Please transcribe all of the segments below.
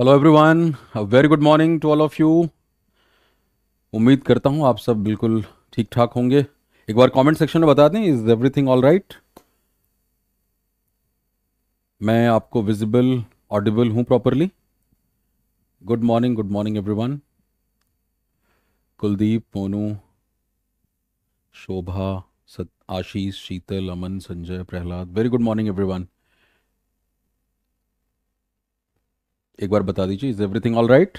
Hello everyone a very good morning to all of you उम्मीद करता हूँ आप सब बिल्कुल ठीक ठाक होंगे एक बार कमेंट सेक्शन में बता दें इज एवरीथिंग ऑल राइट मैं आपको विजिबल ऑडिबल हूँ properly good morning good morning everyone Kuldeep Monu Shobha Ashish Sheetal Aman Sanjay Prahlad very good morning everyone एक बार बता दीजिए is everything all right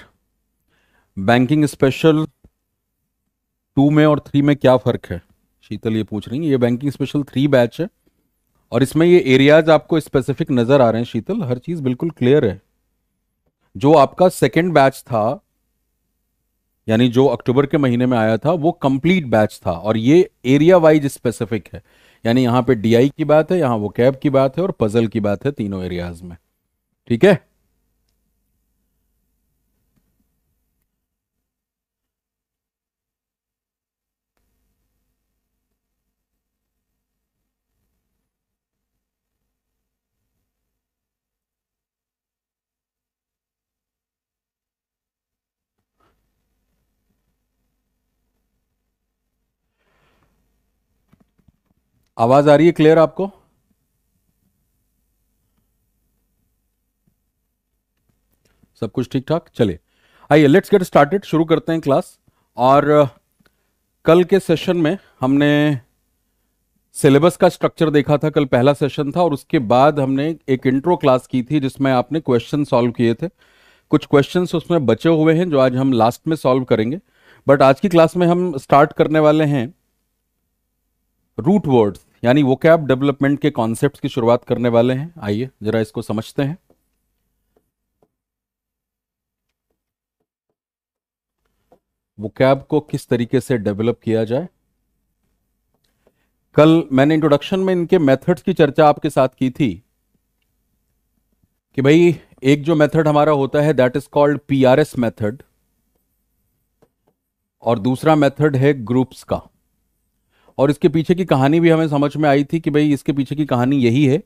banking special two में और थ्री में क्या फ़र्क है शीतल ये पूछ रही है ये बैंकिंग स्पेशल थ्री बैच है और इसमें ये एरियाज आपको स्पेसिफिक नज़र आ रहे हैं शीतल हर चीज़ बिल्कुल क्लियर है जो आपका सेकेंड बैच था यानी जो अक्टूबर के महीने में आया था वो कंप्लीट बैच था और ये एरिया वाइज स्पेसिफिक है यानी यहां पे डीआई की बात है यहां वो कैब की बात है और पजल की बात है तीनों एरियाज में ठीक है आवाज आ रही है क्लियर आपको सब कुछ ठीक ठाक चलिए आइए लेट्स गेट स्टार्टेड शुरू करते हैं क्लास और कल के सेशन में हमने सिलेबस का स्ट्रक्चर देखा था कल पहला सेशन था और उसके बाद हमने एक इंट्रो क्लास की थी जिसमें आपने क्वेश्चन सॉल्व किए थे कुछ क्वेश्चंस उसमें बचे हुए हैं जो आज हम लास्ट में सॉल्व करेंगे बट आज की क्लास में हम स्टार्ट करने वाले हैं रूट वर्ड्स यानी वो कैब डेवलपमेंट के कॉन्सेप्ट की शुरुआत करने वाले हैं आइए जरा इसको समझते हैं वो कैब को किस तरीके से डेवलप किया जाए कल मैंने इंट्रोडक्शन में इनके मेथड्स की चर्चा आपके साथ की थी कि भाई एक जो मेथड हमारा होता है that is called PRS method और दूसरा मेथड है ग्रुप्स का और इसके पीछे की कहानी भी हमें समझ में आई थी कि भाई इसके पीछे की कहानी यही है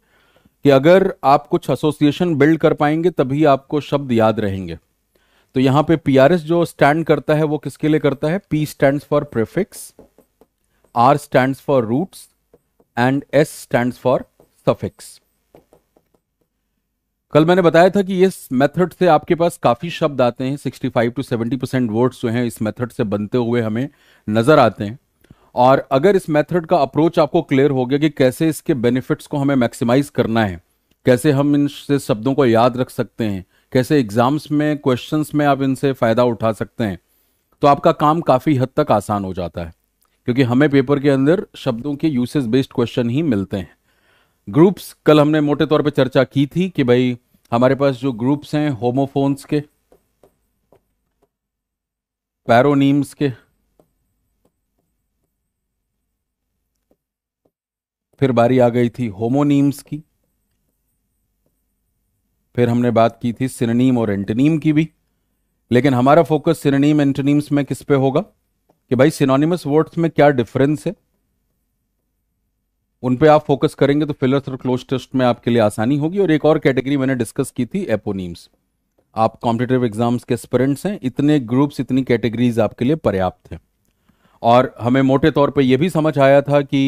कि अगर आप कुछ एसोसिएशन बिल्ड कर पाएंगे तभी आपको शब्द याद रहेंगे तो यहां पे पीआरएस जो स्टैंड करता है वो किसके लिए करता है P stand for prefix R stand for roots and S stand for suffix कल मैंने बताया था कि इस मेथड से आपके पास काफी शब्द आते हैं 65 टू सेवेंटी परसेंट वर्ड्स जो हैं इस मेथड से बनते हुए हमें नजर आते हैं और अगर इस मेथड का अप्रोच आपको क्लियर हो गया कि कैसे इसके बेनिफिट्स को हमें मैक्सिमाइज करना है कैसे हम इनसे शब्दों को याद रख सकते हैं कैसे एग्जाम्स में क्वेश्चंस में आप इनसे फ़ायदा उठा सकते हैं तो आपका काम काफ़ी हद तक आसान हो जाता है क्योंकि हमें पेपर के अंदर शब्दों के यूसेज बेस्ड क्वेश्चन ही मिलते हैं ग्रुप्स कल हमने मोटे तौर पे चर्चा की थी कि भाई हमारे पास जो ग्रुप्स हैं होमोफोन्स के पैरोनीम्स के फिर बारी आ गई थी होमोनीम्स की फिर हमने बात की थी सिननीम और एंटनीम की भी लेकिन हमारा फोकस सिननीम एंटनीम्स में किस पे होगा कि भाई सिनोनिमस वर्ड्स में क्या डिफरेंस है उन पे आप फोकस करेंगे तो फिलर्स और क्लोज टेस्ट में आपके लिए आसानी होगी और एक और कैटेगरी मैंने डिस्कस की थी एपोनीम्स आप कॉम्पिटेटिव एग्जाम्स के स्परेंट्स हैं इतने ग्रुप्स इतनी कैटेगरीज आपके लिए पर्याप्त हैं और हमें मोटे तौर पे यह भी समझ आया था कि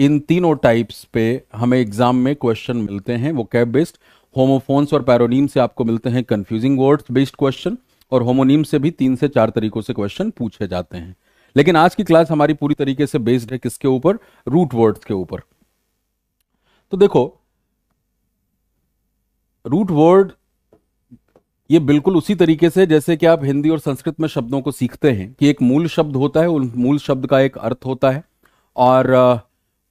इन तीनों टाइप्स पे हमें एग्जाम में क्वेश्चन मिलते हैं वो कैब बेस्ड होमोफोन्स और पैरोनीम से आपको मिलते हैं कंफ्यूजिंग वर्ड्स बेस्ड क्वेश्चन और होमोनीम से भी तीन से चार तरीकों से क्वेश्चन पूछे जाते हैं लेकिन आज की क्लास हमारी पूरी तरीके से बेस्ड है किसके ऊपर रूट वर्ड्स के ऊपर तो देखो रूट वर्ड ये बिल्कुल उसी तरीके से जैसे कि आप हिंदी और संस्कृत में शब्दों को सीखते हैं कि एक मूल शब्द होता है उन मूल शब्द का एक अर्थ होता है और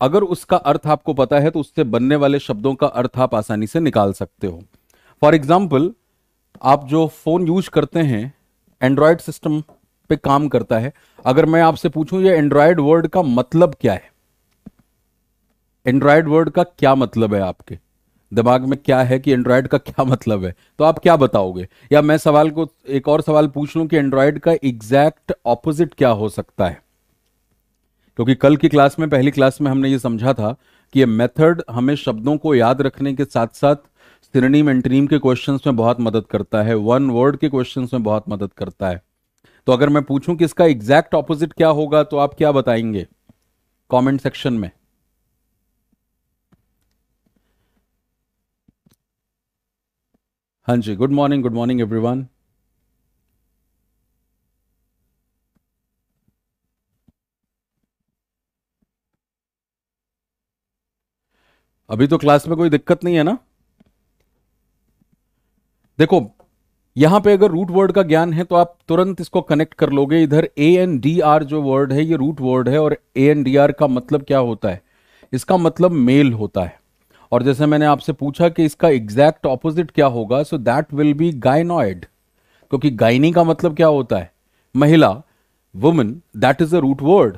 अगर उसका अर्थ आपको पता है तो उससे बनने वाले शब्दों का अर्थ आप आसानी से निकाल सकते हो फॉर एग्जाम्पल आप जो फोन यूज करते हैं एंड्रॉयड सिस्टम पे काम करता है अगर मैं आपसे पूछूं ये एंड्रॉयड वर्ड का मतलब क्या है एंड्रॉयड वर्ड का क्या मतलब है आपके दिमाग में क्या है कि एंड्रॉयड का क्या मतलब है तो आप क्या बताओगे या मैं सवाल को एक और सवाल पूछ लूं कि एंड्रॉयड का एग्जैक्ट ऑपोजिट क्या हो सकता है क्योंकि कल की क्लास में पहली क्लास में हमने ये समझा था कि ये मेथड हमें शब्दों को याद रखने के साथ साथ सिरनीम एंटनीम के क्वेश्चंस में बहुत मदद करता है वन वर्ड के क्वेश्चंस में बहुत मदद करता है तो अगर मैं पूछूं कि इसका एग्जैक्ट ऑपोजिट क्या होगा तो आप क्या बताएंगे कमेंट सेक्शन में हां जी good morning good morning everyone अभी तो क्लास में कोई दिक्कत नहीं है ना देखो यहां पे अगर रूट वर्ड का ज्ञान है तो आप तुरंत इसको कनेक्ट कर लोगे इधर ए एन डी आर जो वर्ड है ये रूट वर्ड है और ए एन डी आर का मतलब क्या होता है इसका मतलब मेल होता है और जैसे मैंने आपसे पूछा कि इसका एग्जैक्ट ऑपोजिट क्या होगा so that will be gynoid क्योंकि गाइनी का मतलब क्या होता है महिला woman that is a root word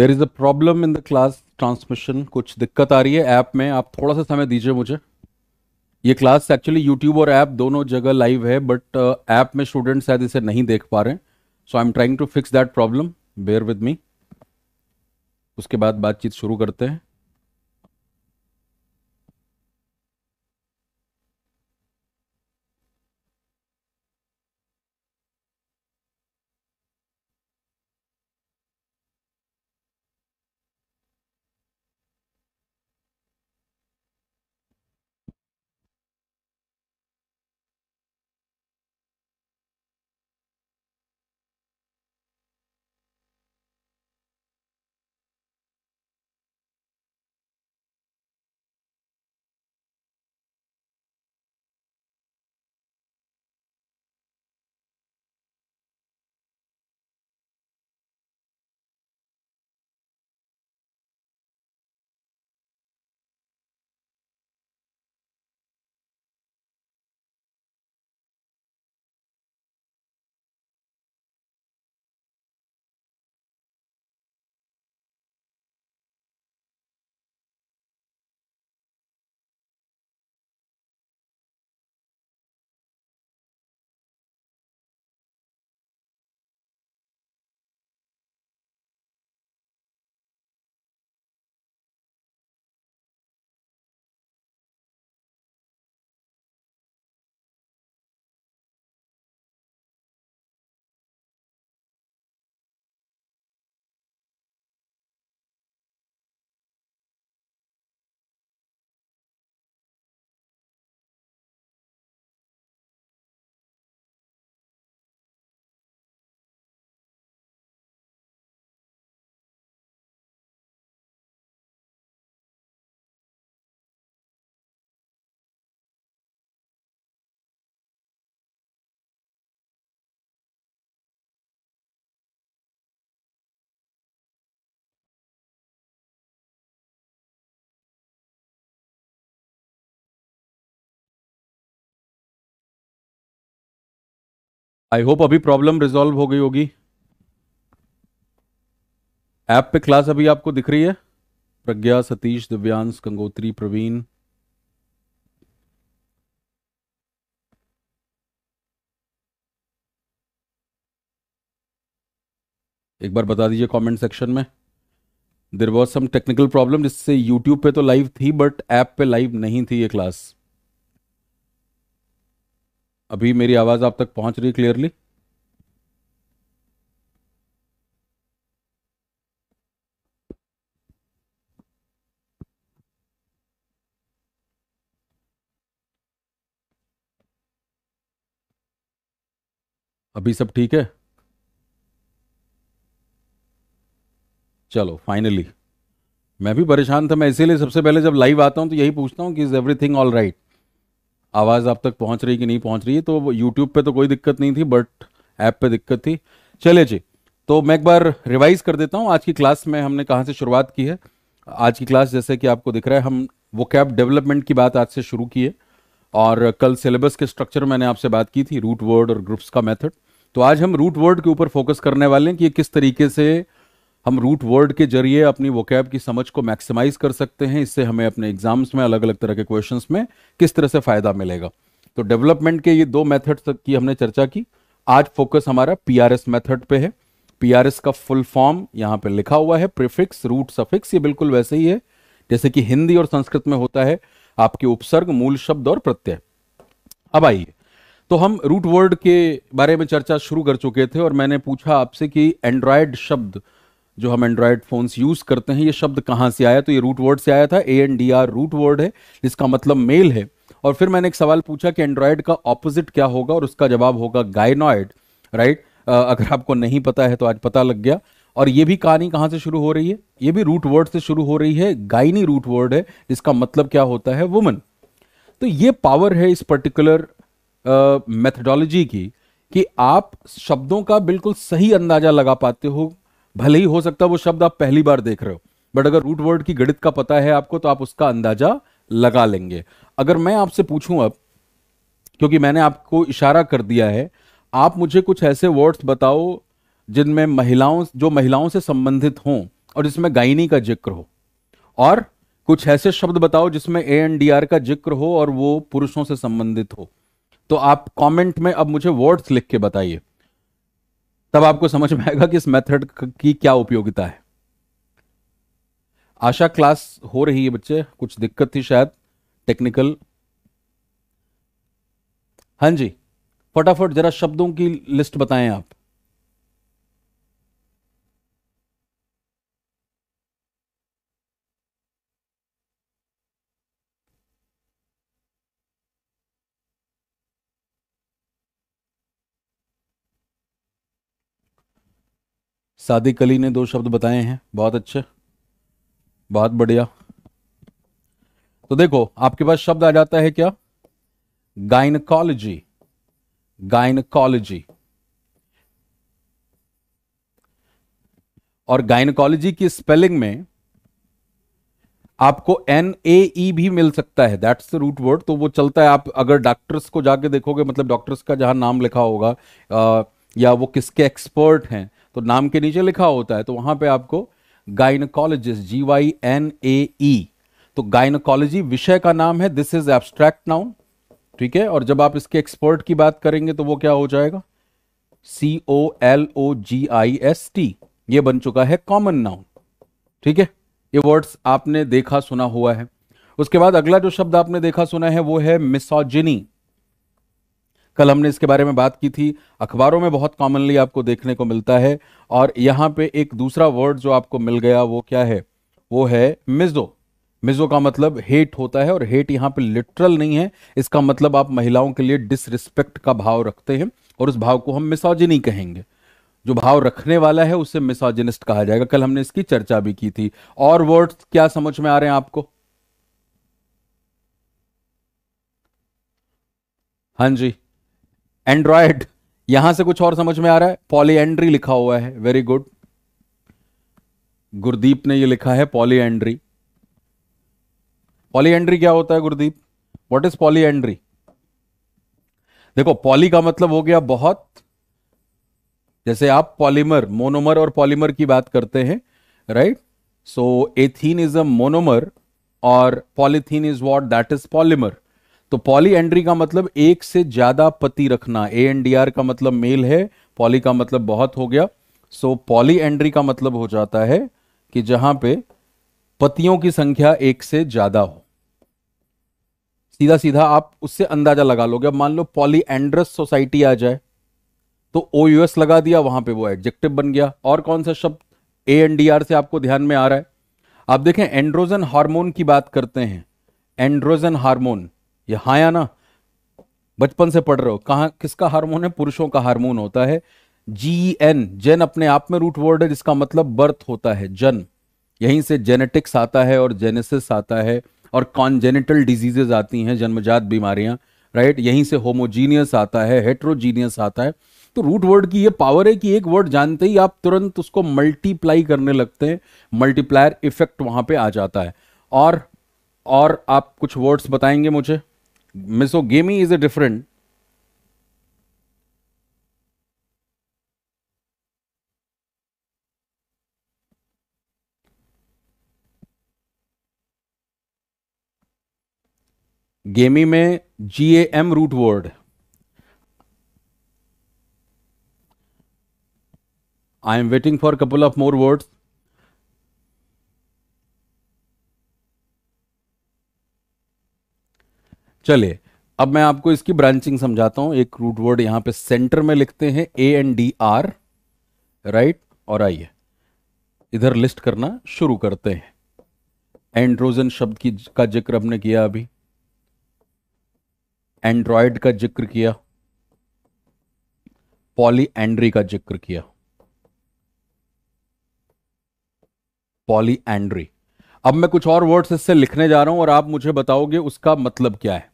there is a problem in the class transmission कुछ दिक्कत आ रही है ऐप में आप थोड़ा सा समय दीजिए मुझे ये क्लास एक्चुअली यूट्यूब और ऐप दोनों जगह लाइव है बट ऐप uh, में स्टूडेंट शायद इसे नहीं देख पा रहे हैं so I am trying to fix that problem bear with me उसके बाद बातचीत शुरू करते हैं आई होप अभी प्रॉब्लम रिजॉल्व हो गई होगी ऐप पे क्लास अभी आपको दिख रही है प्रज्ञा सतीश दिव्यांश गंगोत्री प्रवीण एक बार बता दीजिए कमेंट सेक्शन में there was some technical problem जिससे यूट्यूब पे तो लाइव थी बट ऐप पे लाइव नहीं थी ये क्लास अभी मेरी आवाज़ आप तक पहुंच रही क्लियरली अभी सब ठीक है चलो फाइनली मैं भी परेशान था मैं इसीलिए सबसे पहले जब लाइव आता हूं तो यही पूछता हूं कि इज़ एवरीथिंग ऑल राइट आवाज़ आप तक पहुंच रही कि नहीं पहुंच रही है तो यूट्यूब पे तो कोई दिक्कत नहीं थी बट ऐप पे दिक्कत थी चले जी तो मैं एक बार रिवाइज कर देता हूँ आज की क्लास में हमने कहाँ से शुरुआत की है आज की क्लास जैसे कि आपको दिख रहा है हम वो कैब डेवलपमेंट की बात आज से शुरू की है और कल सिलेबस के स्ट्रक्चर मैंने आपसे बात की थी रूट वर्ड और ग्रुप्स का मेथड तो आज हम रूट वर्ड के ऊपर फोकस करने वाले हैं कि ये किस तरीके से हम रूट वर्ड के जरिए अपनी वोकैब की समझ को मैक्सिमाइज कर सकते हैं इससे हमें अपने एग्जाम्स में अलग अलग तरह के क्वेश्चंस में किस तरह से फायदा मिलेगा तो डेवलपमेंट के ये दो मेथड्स की हमने चर्चा की आज फोकस हमारा पी आर एस मेथड पे है पी आर एस का फुल फॉर्म यहाँ पे लिखा हुआ है प्रिफिक्स रूट सफिक्स ये बिल्कुल वैसे ही है जैसे कि हिंदी और संस्कृत में होता है आपके उपसर्ग मूल शब्द और प्रत्यय अब आइए तो हम रूट वर्ड के बारे में चर्चा शुरू कर चुके थे और मैंने पूछा आपसे कि एंड्रॉयड शब्द जो हम एंड्रॉयड फ़ोन्स यूज़ करते हैं ये शब्द कहाँ से आया तो ये रूट वर्ड से आया था A N D R root word है जिसका मतलब मेल है और फिर मैंने एक सवाल पूछा कि एंड्रॉयड का ऑपोजिट क्या होगा और उसका जवाब होगा गायनॉयड राइट अगर आपको नहीं पता है तो आज पता लग गया और ये भी कहानी कहाँ से शुरू हो रही है ये भी रूट वर्ड से शुरू हो रही है गायनी रूट वर्ड है जिसका मतलब क्या होता है वुमन तो ये पावर है इस पर्टिकुलर मेथडोलॉजी की कि आप शब्दों का बिल्कुल सही अंदाजा लगा पाते हो भले ही हो सकता है वो शब्द आप पहली बार देख रहे हो बट अगर रूट वर्ड की गणित का पता है आपको तो आप उसका अंदाजा लगा लेंगे अगर मैं आपसे पूछूं अब क्योंकि मैंने आपको इशारा कर दिया है आप मुझे कुछ ऐसे वर्ड्स बताओ जिनमें महिलाओं जो महिलाओं से संबंधित हों और जिसमें गायनी का जिक्र हो और कुछ ऐसे शब्द बताओ जिसमें ए एन डी आर का जिक्र हो और वो पुरुषों से संबंधित हो तो आप कमेंट में अब मुझे वर्ड्स लिख के बताइए तब आपको समझ में आएगा कि इस मेथड की क्या उपयोगिता है आशा क्लास हो रही है बच्चे कुछ दिक्कत थी शायद टेक्निकल हाँ जी फटाफट जरा शब्दों की लिस्ट बताएं आप सादिक अली ने दो शब्द बताए हैं बहुत अच्छे बहुत बढ़िया तो देखो आपके पास शब्द आ जाता है क्या गाइनकोलॉजी गाइनकोलॉजी और गाइनकोलॉजी की स्पेलिंग में आपको एन ए ई भी मिल सकता है दैट्स द रूट वर्ड तो वो चलता है आप अगर डॉक्टर्स को जाके देखोगे मतलब डॉक्टर्स का जहां नाम लिखा होगा आ, या वो किसके एक्सपर्ट हैं तो नाम के नीचे लिखा होता है तो वहां पे आपको gynaecologist G Y N A E तो गाइनकोलॉजी विषय का नाम है दिस इज एब्स्ट्रैक्ट नाउन ठीक है और जब आप इसके एक्सपर्ट की बात करेंगे तो वो क्या हो जाएगा C O L O G I S T ये बन चुका है कॉमन नाउन ठीक है ये वर्ड्स आपने देखा सुना हुआ है उसके बाद अगला जो शब्द आपने देखा सुना है वो है मिसोजिनी कल हमने इसके बारे में बात की थी अखबारों में बहुत कॉमनली आपको देखने को मिलता है और यहाँ पे एक दूसरा वर्ड जो आपको मिल गया वो क्या है वो है मिजो मिजो का मतलब हेट होता है और हेट यहाँ पे लिटरल नहीं है इसका मतलब आप महिलाओं के लिए डिसरिस्पेक्ट का भाव रखते हैं और उस भाव को हम मिसोजिनी कहेंगे जो भाव रखने वाला है उसे मिसोजिनिस्ट कहा जाएगा कल हमने इसकी चर्चा भी की थी और वर्ड क्या समझ में आ रहे हैं आपको हाँ जी एंड्रॉयड यहां से कुछ और समझ में आ रहा है एंड्री लिखा हुआ है वेरी गुड गुरदीप ने ये लिखा है पॉली एंड्री पॉली एंड्री क्या होता है Gurdeep what is polyandry देखो पॉली का मतलब हो गया बहुत जैसे आप पॉलीमर मोनोमर और पॉलीमर की बात करते हैं right so ethene is a monomer और polythene is what that is polymer तो पॉली एंड्री का मतलब एक से ज्यादा पति रखना ए एन डी आर का मतलब मेल है पॉली का मतलब बहुत हो गया सो पॉली एंड्री का मतलब हो जाता है कि जहां पे पतियों की संख्या एक से ज्यादा हो सीधा सीधा आप उससे अंदाजा लगा लोगे अब मान लो पॉली एंड्रस सोसाइटी आ जाए तो ओ यूएस लगा दिया वहां पे वो एडजेक्टिव बन गया और कौन सा शब्द ए एन डी आर से आपको ध्यान में आ रहा है आप देखें एंड्रोजन हार्मोन की बात करते हैं एंड्रोजन हार्मोन ये हाँ या ना बचपन से पढ़ रहे हो कहा किसका हार्मोन है पुरुषों का हार्मोन होता है e जी एन जेन अपने आप में रूट वर्ड है जिसका मतलब बर्थ होता है जन्म यहीं से जेनेटिक्स आता है और जेनेसिस आता है और कॉन्जेनेटल डिजीजेज आती हैं जन्मजात बीमारियां राइट यहीं से होमोजीनियस आता है हेट्रोजीनियस आता है तो रूट वर्ड की ये पावर है कि एक वर्ड जानते ही आप तुरंत उसको मल्टीप्लाई करने लगते हैं मल्टीप्लायर इफेक्ट वहां पे आ जाता है और और आप कुछ वर्ड्स बताएंगे मुझे मिसोगेमी इज अ डिफरेंट गेमी में G A M root word I am waiting for couple of more words चलिए अब मैं आपको इसकी ब्रांचिंग समझाता हूं एक रूट वर्ड यहां पे सेंटर में लिखते हैं A N D R right और आइए इधर लिस्ट करना शुरू करते हैं एंड्रोजन शब्द की का जिक्र हमने किया अभी एंड्रॉयड का जिक्र किया पॉली एंड्री का जिक्र किया पॉली एंड्री अब मैं कुछ और वर्ड्स इससे लिखने जा रहा हूं और आप मुझे बताओगे उसका मतलब क्या है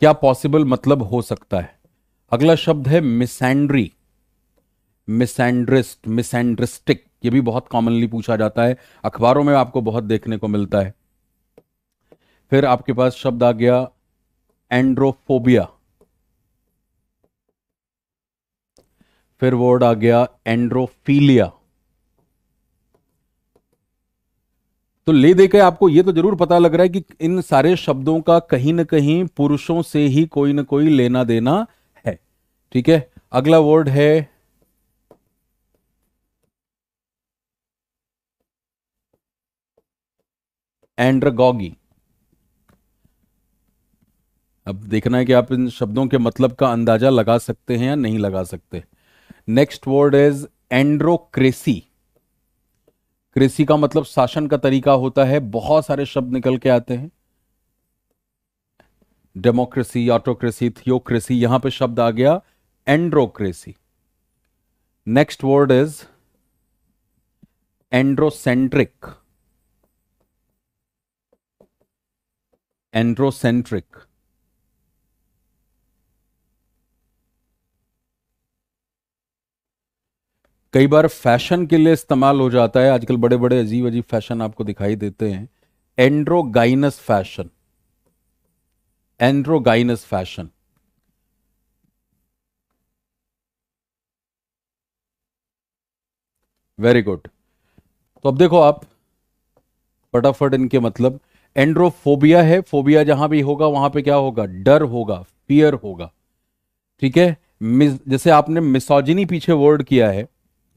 क्या पॉसिबल मतलब हो सकता है अगला शब्द है मिसैंड्री मिसैंड्रिस्ट मिसैंड्रिस्टिक ये भी बहुत कॉमनली पूछा जाता है अखबारों में आपको बहुत देखने को मिलता है फिर आपके पास शब्द आ गया एंड्रोफोबिया फिर वर्ड आ गया एंड्रोफीलिया तो ले देकर आपको ये तो जरूर पता लग रहा है कि इन सारे शब्दों का कहीं ना कहीं पुरुषों से ही कोई ना कोई लेना देना है ठीक है अगला वर्ड है एंड्रगॉगी अब देखना है कि आप इन शब्दों के मतलब का अंदाजा लगा सकते हैं या नहीं लगा सकते नेक्स्ट वर्ड इज एंड्रोक्रेसी कृषि का मतलब शासन का तरीका होता है बहुत सारे शब्द निकल के आते हैं डेमोक्रेसी ऑटोक्रेसी थियोक्रेसी यहां पे शब्द आ गया androcracy next word is androcentric androcentric कई बार फैशन के लिए इस्तेमाल हो जाता है आजकल बड़े बड़े अजीब अजीब फैशन आपको दिखाई देते हैं androgynous fashion androgynous fashion very good तो अब देखो आप फटाफट इनके मतलब एंड्रोफोबिया है फोबिया जहां भी होगा वहां पे क्या होगा डर होगा फियर होगा ठीक है जैसे आपने मिसोजिनी पीछे वर्ड किया है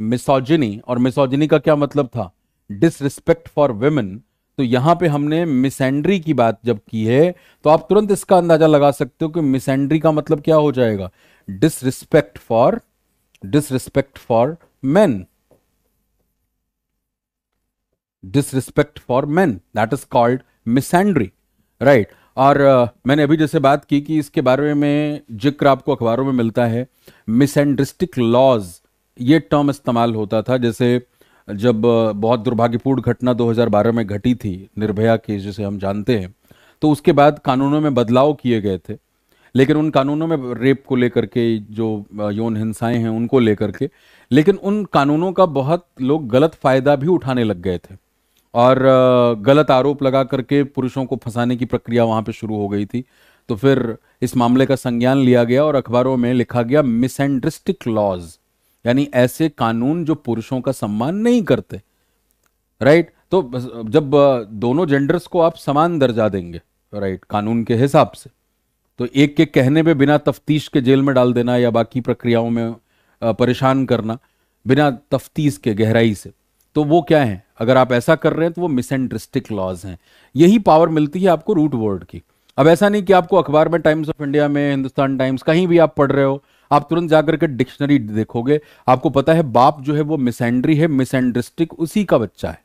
मिसोजिनी और मिसोजिनी का क्या मतलब था डिसरिस्पेक्ट फॉर वेमेन तो यहां पे हमने मिसेंड्री की बात जब की है तो आप तुरंत इसका अंदाजा लगा सकते हो कि मिसेंड्री का मतलब क्या हो जाएगा disrespect for disrespect for man disrespect for man that is called misandry right और uh, मैंने अभी जैसे बात की कि इसके बारे में जिक्र आपको अखबारों में मिलता है मिसेंड्रिस्टिक लॉज ये टर्म इस्तेमाल होता था जैसे जब बहुत दुर्भाग्यपूर्ण घटना 2012 में घटी थी निर्भया केस जिसे हम जानते हैं तो उसके बाद कानूनों में बदलाव किए गए थे लेकिन उन कानूनों में रेप को लेकर के जो यौन हिंसाएं हैं उनको लेकर के लेकिन उन कानूनों का बहुत लोग गलत फ़ायदा भी उठाने लग गए थे और गलत आरोप लगा करके पुरुषों को फंसाने की प्रक्रिया वहाँ पे शुरू हो गई थी तो फिर इस मामले का संज्ञान लिया गया और अखबारों में लिखा गया मिसेंड्रिस्टिक लॉज यानी ऐसे कानून जो पुरुषों का सम्मान नहीं करते राइट तो जब दोनों जेंडर्स को आप समान दर्जा देंगे राइट कानून के हिसाब से तो एक के कहने पे बिना तफ्तीश के जेल में डाल देना या बाकी प्रक्रियाओं में परेशान करना बिना तफ्तीश के गहराई से तो वो क्या है अगर आप ऐसा कर रहे हैं तो वो एंड्रिस्टिक लॉज हैं यही पावर मिलती है आपको रूट वर्ड की अब ऐसा नहीं कि आपको अखबार में टाइम्स ऑफ इंडिया में हिंदुस्तान टाइम्स कहीं भी आप पढ़ रहे हो आप तुरंत जाकर के डिक्शनरी देखोगे आपको पता है बाप जो है वो मिसेंड्री है मिसेंड्रिस्टिक उसी का बच्चा है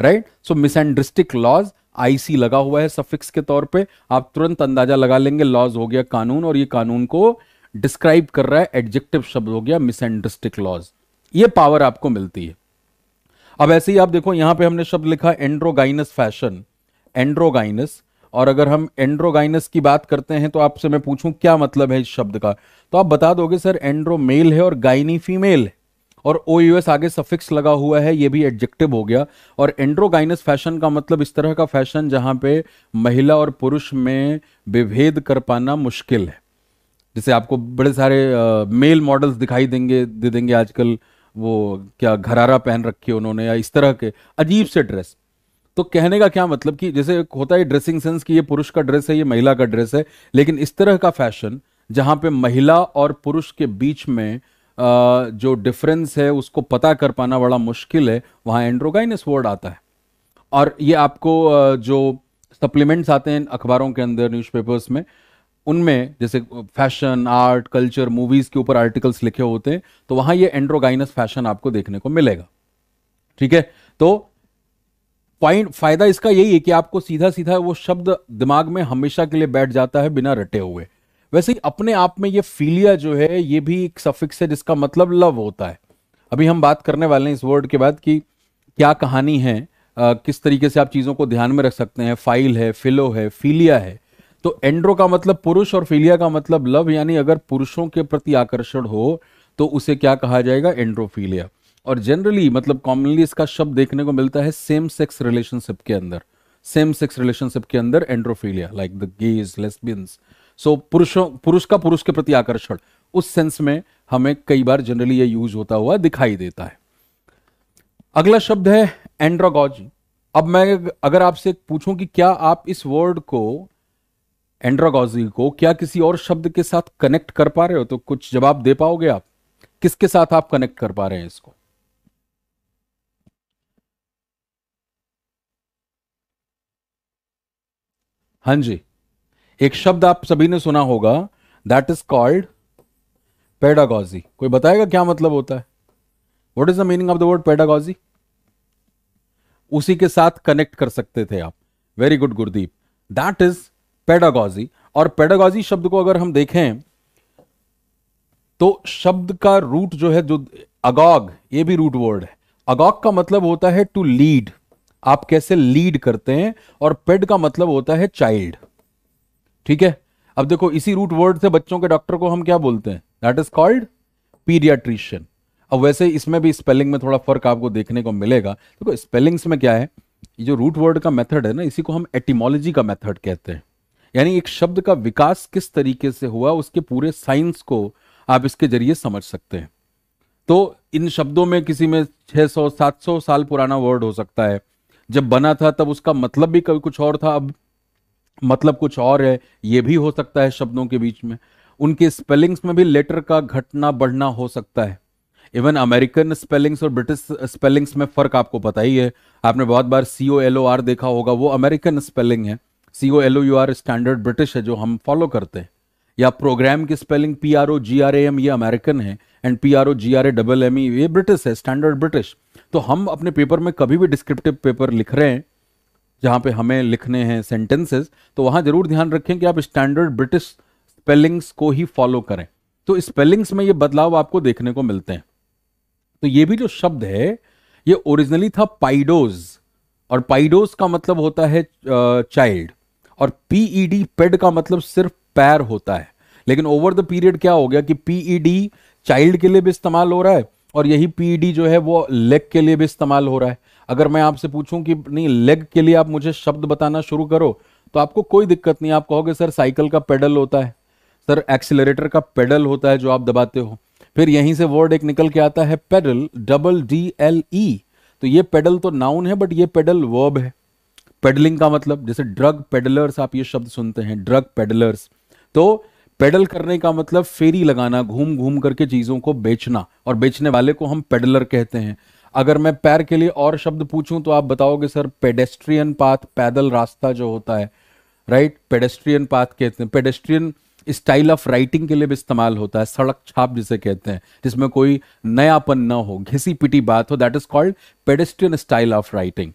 right so misandristic logic लगा हुआ है सफिक्स के तौर पे आप तुरंत अंदाजा लगा लेंगे लॉज हो गया कानून और ये कानून को डिस्क्राइब कर रहा है एडजेक्टिव शब्द हो गया मिसेंड्रिस्टिक लॉज ये पावर आपको मिलती है अब ऐसे ही आप देखो यहां पे हमने शब्द लिखा एंड्रोगाइनस फैशन एंड्रोगाइनस और अगर हम एंड्रोगाइनस की बात करते हैं तो आपसे मैं पूछूं क्या मतलब है इस शब्द का तो आप बता दोगे सर एंड्रो मेल है और गाइनी फीमेल है और ओ यूएस आगे सफिक्स लगा हुआ है ये भी एडजेक्टिव हो गया और एंड्रोगाइनस फैशन का मतलब इस तरह का फैशन जहाँ पे महिला और पुरुष में विभेद कर पाना मुश्किल है जैसे आपको बड़े सारे मेल मॉडल्स दिखाई देंगे दे देंगे आजकल वो क्या घरारा पहन रखी है उन्होंने या इस तरह के अजीब से ड्रेस तो कहने का क्या मतलब कि जैसे होता है ड्रेसिंग सेंस कि ये पुरुष का ड्रेस है ये महिला का ड्रेस है लेकिन इस तरह का फैशन जहां पे महिला और पुरुष के बीच में जो डिफरेंस है उसको पता कर पाना बड़ा मुश्किल है वहां एंड्रोगाइनस वर्ड आता है और ये आपको जो सप्लीमेंट्स आते हैं अखबारों के अंदर न्यूज़पेपर्स में उनमें जैसे फैशन आर्ट कल्चर मूवीज के ऊपर आर्टिकल्स लिखे होते हैं तो वहां ये एंड्रोगाइनस फैशन आपको देखने को मिलेगा ठीक है तो पॉइंट फायदा इसका यही है कि आपको सीधा सीधा वो शब्द दिमाग में हमेशा के लिए बैठ जाता है बिना रटे हुए वैसे ही अपने आप में ये फीलिया जो है ये भी एक सफिक्स है जिसका मतलब लव होता है अभी हम बात करने वाले हैं इस वर्ड के बाद कि क्या कहानी है आ, किस तरीके से आप चीज़ों को ध्यान में रख सकते हैं फाइल है फिलो है फीलिया है तो एंड्रो का मतलब पुरुष और फीलिया का मतलब लव यानी अगर पुरुषों के प्रति आकर्षण हो तो उसे क्या कहा जाएगा एंड्रोफीलिया और जनरली मतलब कॉमनली इसका शब्द देखने को मिलता है सेम सेक्स रिलेशनशिप के अंदर सेम सेक्स रिलेशनशिप के अंदर androphilia like the gays lesbians so पुरुषों पुरुष का पुरुष के प्रति आकर्षण उस सेंस में हमें कई बार जनरली ये यूज होता हुआ दिखाई देता है अगला शब्द है एंड्रोगॉजी अब मैं अगर आपसे पूछूं कि क्या आप इस वर्ड को एंड्रोगॉजी को क्या किसी और शब्द के साथ कनेक्ट कर पा रहे हो तो कुछ जवाब दे पाओगे आप किसके साथ आप कनेक्ट कर पा रहे हैं इसको हाँ जी एक शब्द आप सभी ने सुना होगा दैट इज कॉल्ड पेडागॉजी कोई बताएगा क्या मतलब होता है what is the meaning of the word pedagogy उसी के साथ कनेक्ट कर सकते थे आप very good Gurdeep that is pedagogy और पेडागॉजी शब्द को अगर हम देखें तो शब्द का रूट जो है जो अगॉग ये भी रूट वर्ड है अगॉग का मतलब होता है टू लीड आप कैसे लीड करते हैं और पेड का मतलब होता है चाइल्ड ठीक है अब देखो इसी रूट वर्ड से बच्चों के डॉक्टर को हम क्या बोलते हैं दैट इज कॉल्ड पीडियाट्रिशियन अब वैसे इसमें भी स्पेलिंग में थोड़ा फर्क आपको देखने को मिलेगा देखो स्पेलिंग्स में क्या है ये जो रूट वर्ड का मेथड है ना इसी को हम एटीमोलॉजी का मेथड कहते हैं यानी एक शब्द का विकास किस तरीके से हुआ उसके पूरे साइंस को आप इसके जरिए समझ सकते हैं तो इन शब्दों में किसी में 600 700 साल पुराना वर्ड हो सकता है जब बना था तब उसका मतलब भी कभी कुछ और था अब मतलब कुछ और है ये भी हो सकता है शब्दों के बीच में उनके स्पेलिंग्स में भी लेटर का घटना बढ़ना हो सकता है इवन अमेरिकन स्पेलिंग्स और ब्रिटिश स्पेलिंग्स में फ़र्क आपको पता ही है आपने बहुत बार सी ओ एल ओ आर देखा होगा वो अमेरिकन स्पेलिंग है C O L O U R standard British है जो हम फॉलो करते हैं या प्रोग्राम की spelling P R O G R A M ये अमेरिकन है and P R O G R A double M E ये ब्रिटिश है स्टैंडर्ड ब्रिटिश तो हम अपने पेपर में कभी भी डिस्क्रिप्टिव पेपर लिख रहे हैं जहां पे हमें लिखने हैं सेंटेंसेस तो वहां ज़रूर ध्यान रखें कि आप स्टैंडर्ड ब्रिटिश स्पेलिंग्स को ही फॉलो करें तो स्पेलिंग्स में ये बदलाव आपको देखने को मिलते हैं तो ये भी जो शब्द है ये ओरिजिनली था पाइडोज और पाइडोज का मतलब होता है चाइल्ड और पीईडी पेड e का मतलब सिर्फ पैर होता है लेकिन ओवर द पीरियड क्या हो गया कि पीईडी चाइल्ड e के लिए भी इस्तेमाल हो रहा है और यही पीडी e जो है वो लेग के लिए भी इस्तेमाल हो रहा है अगर मैं आपसे पूछूं कि नहीं लेग के लिए आप मुझे शब्द बताना शुरू करो तो आपको कोई दिक्कत नहीं आप कहोगे सर साइकिल का पेडल होता है सर एक्सीलरेटर का पेडल होता है जो आप दबाते हो फिर यहीं से वर्ड एक निकल के आता है peddle double D L E तो ये पेडल तो नाउन है बट ये पेडल वर्ब है पेडलिंग का मतलब जैसे ड्रग पेडलर्स आप ये शब्द सुनते हैं ड्रग पेडलर्स तो पेडल करने का मतलब फेरी लगाना घूम घूम करके चीज़ों को बेचना और बेचने वाले को हम पेडलर कहते हैं अगर मैं पैर के लिए और शब्द पूछूं तो आप बताओगे सर पेडेस्ट्रियन पाथ पैदल रास्ता जो होता है राइट पेडेस्ट्रियन पाथ कहते हैं पेडेस्ट्रियन स्टाइल ऑफ राइटिंग के लिए भी इस्तेमाल होता है सड़क छाप जिसे कहते हैं जिसमें कोई नयापन ना हो घिसी पिटी बात हो that is called pedestrian style of writing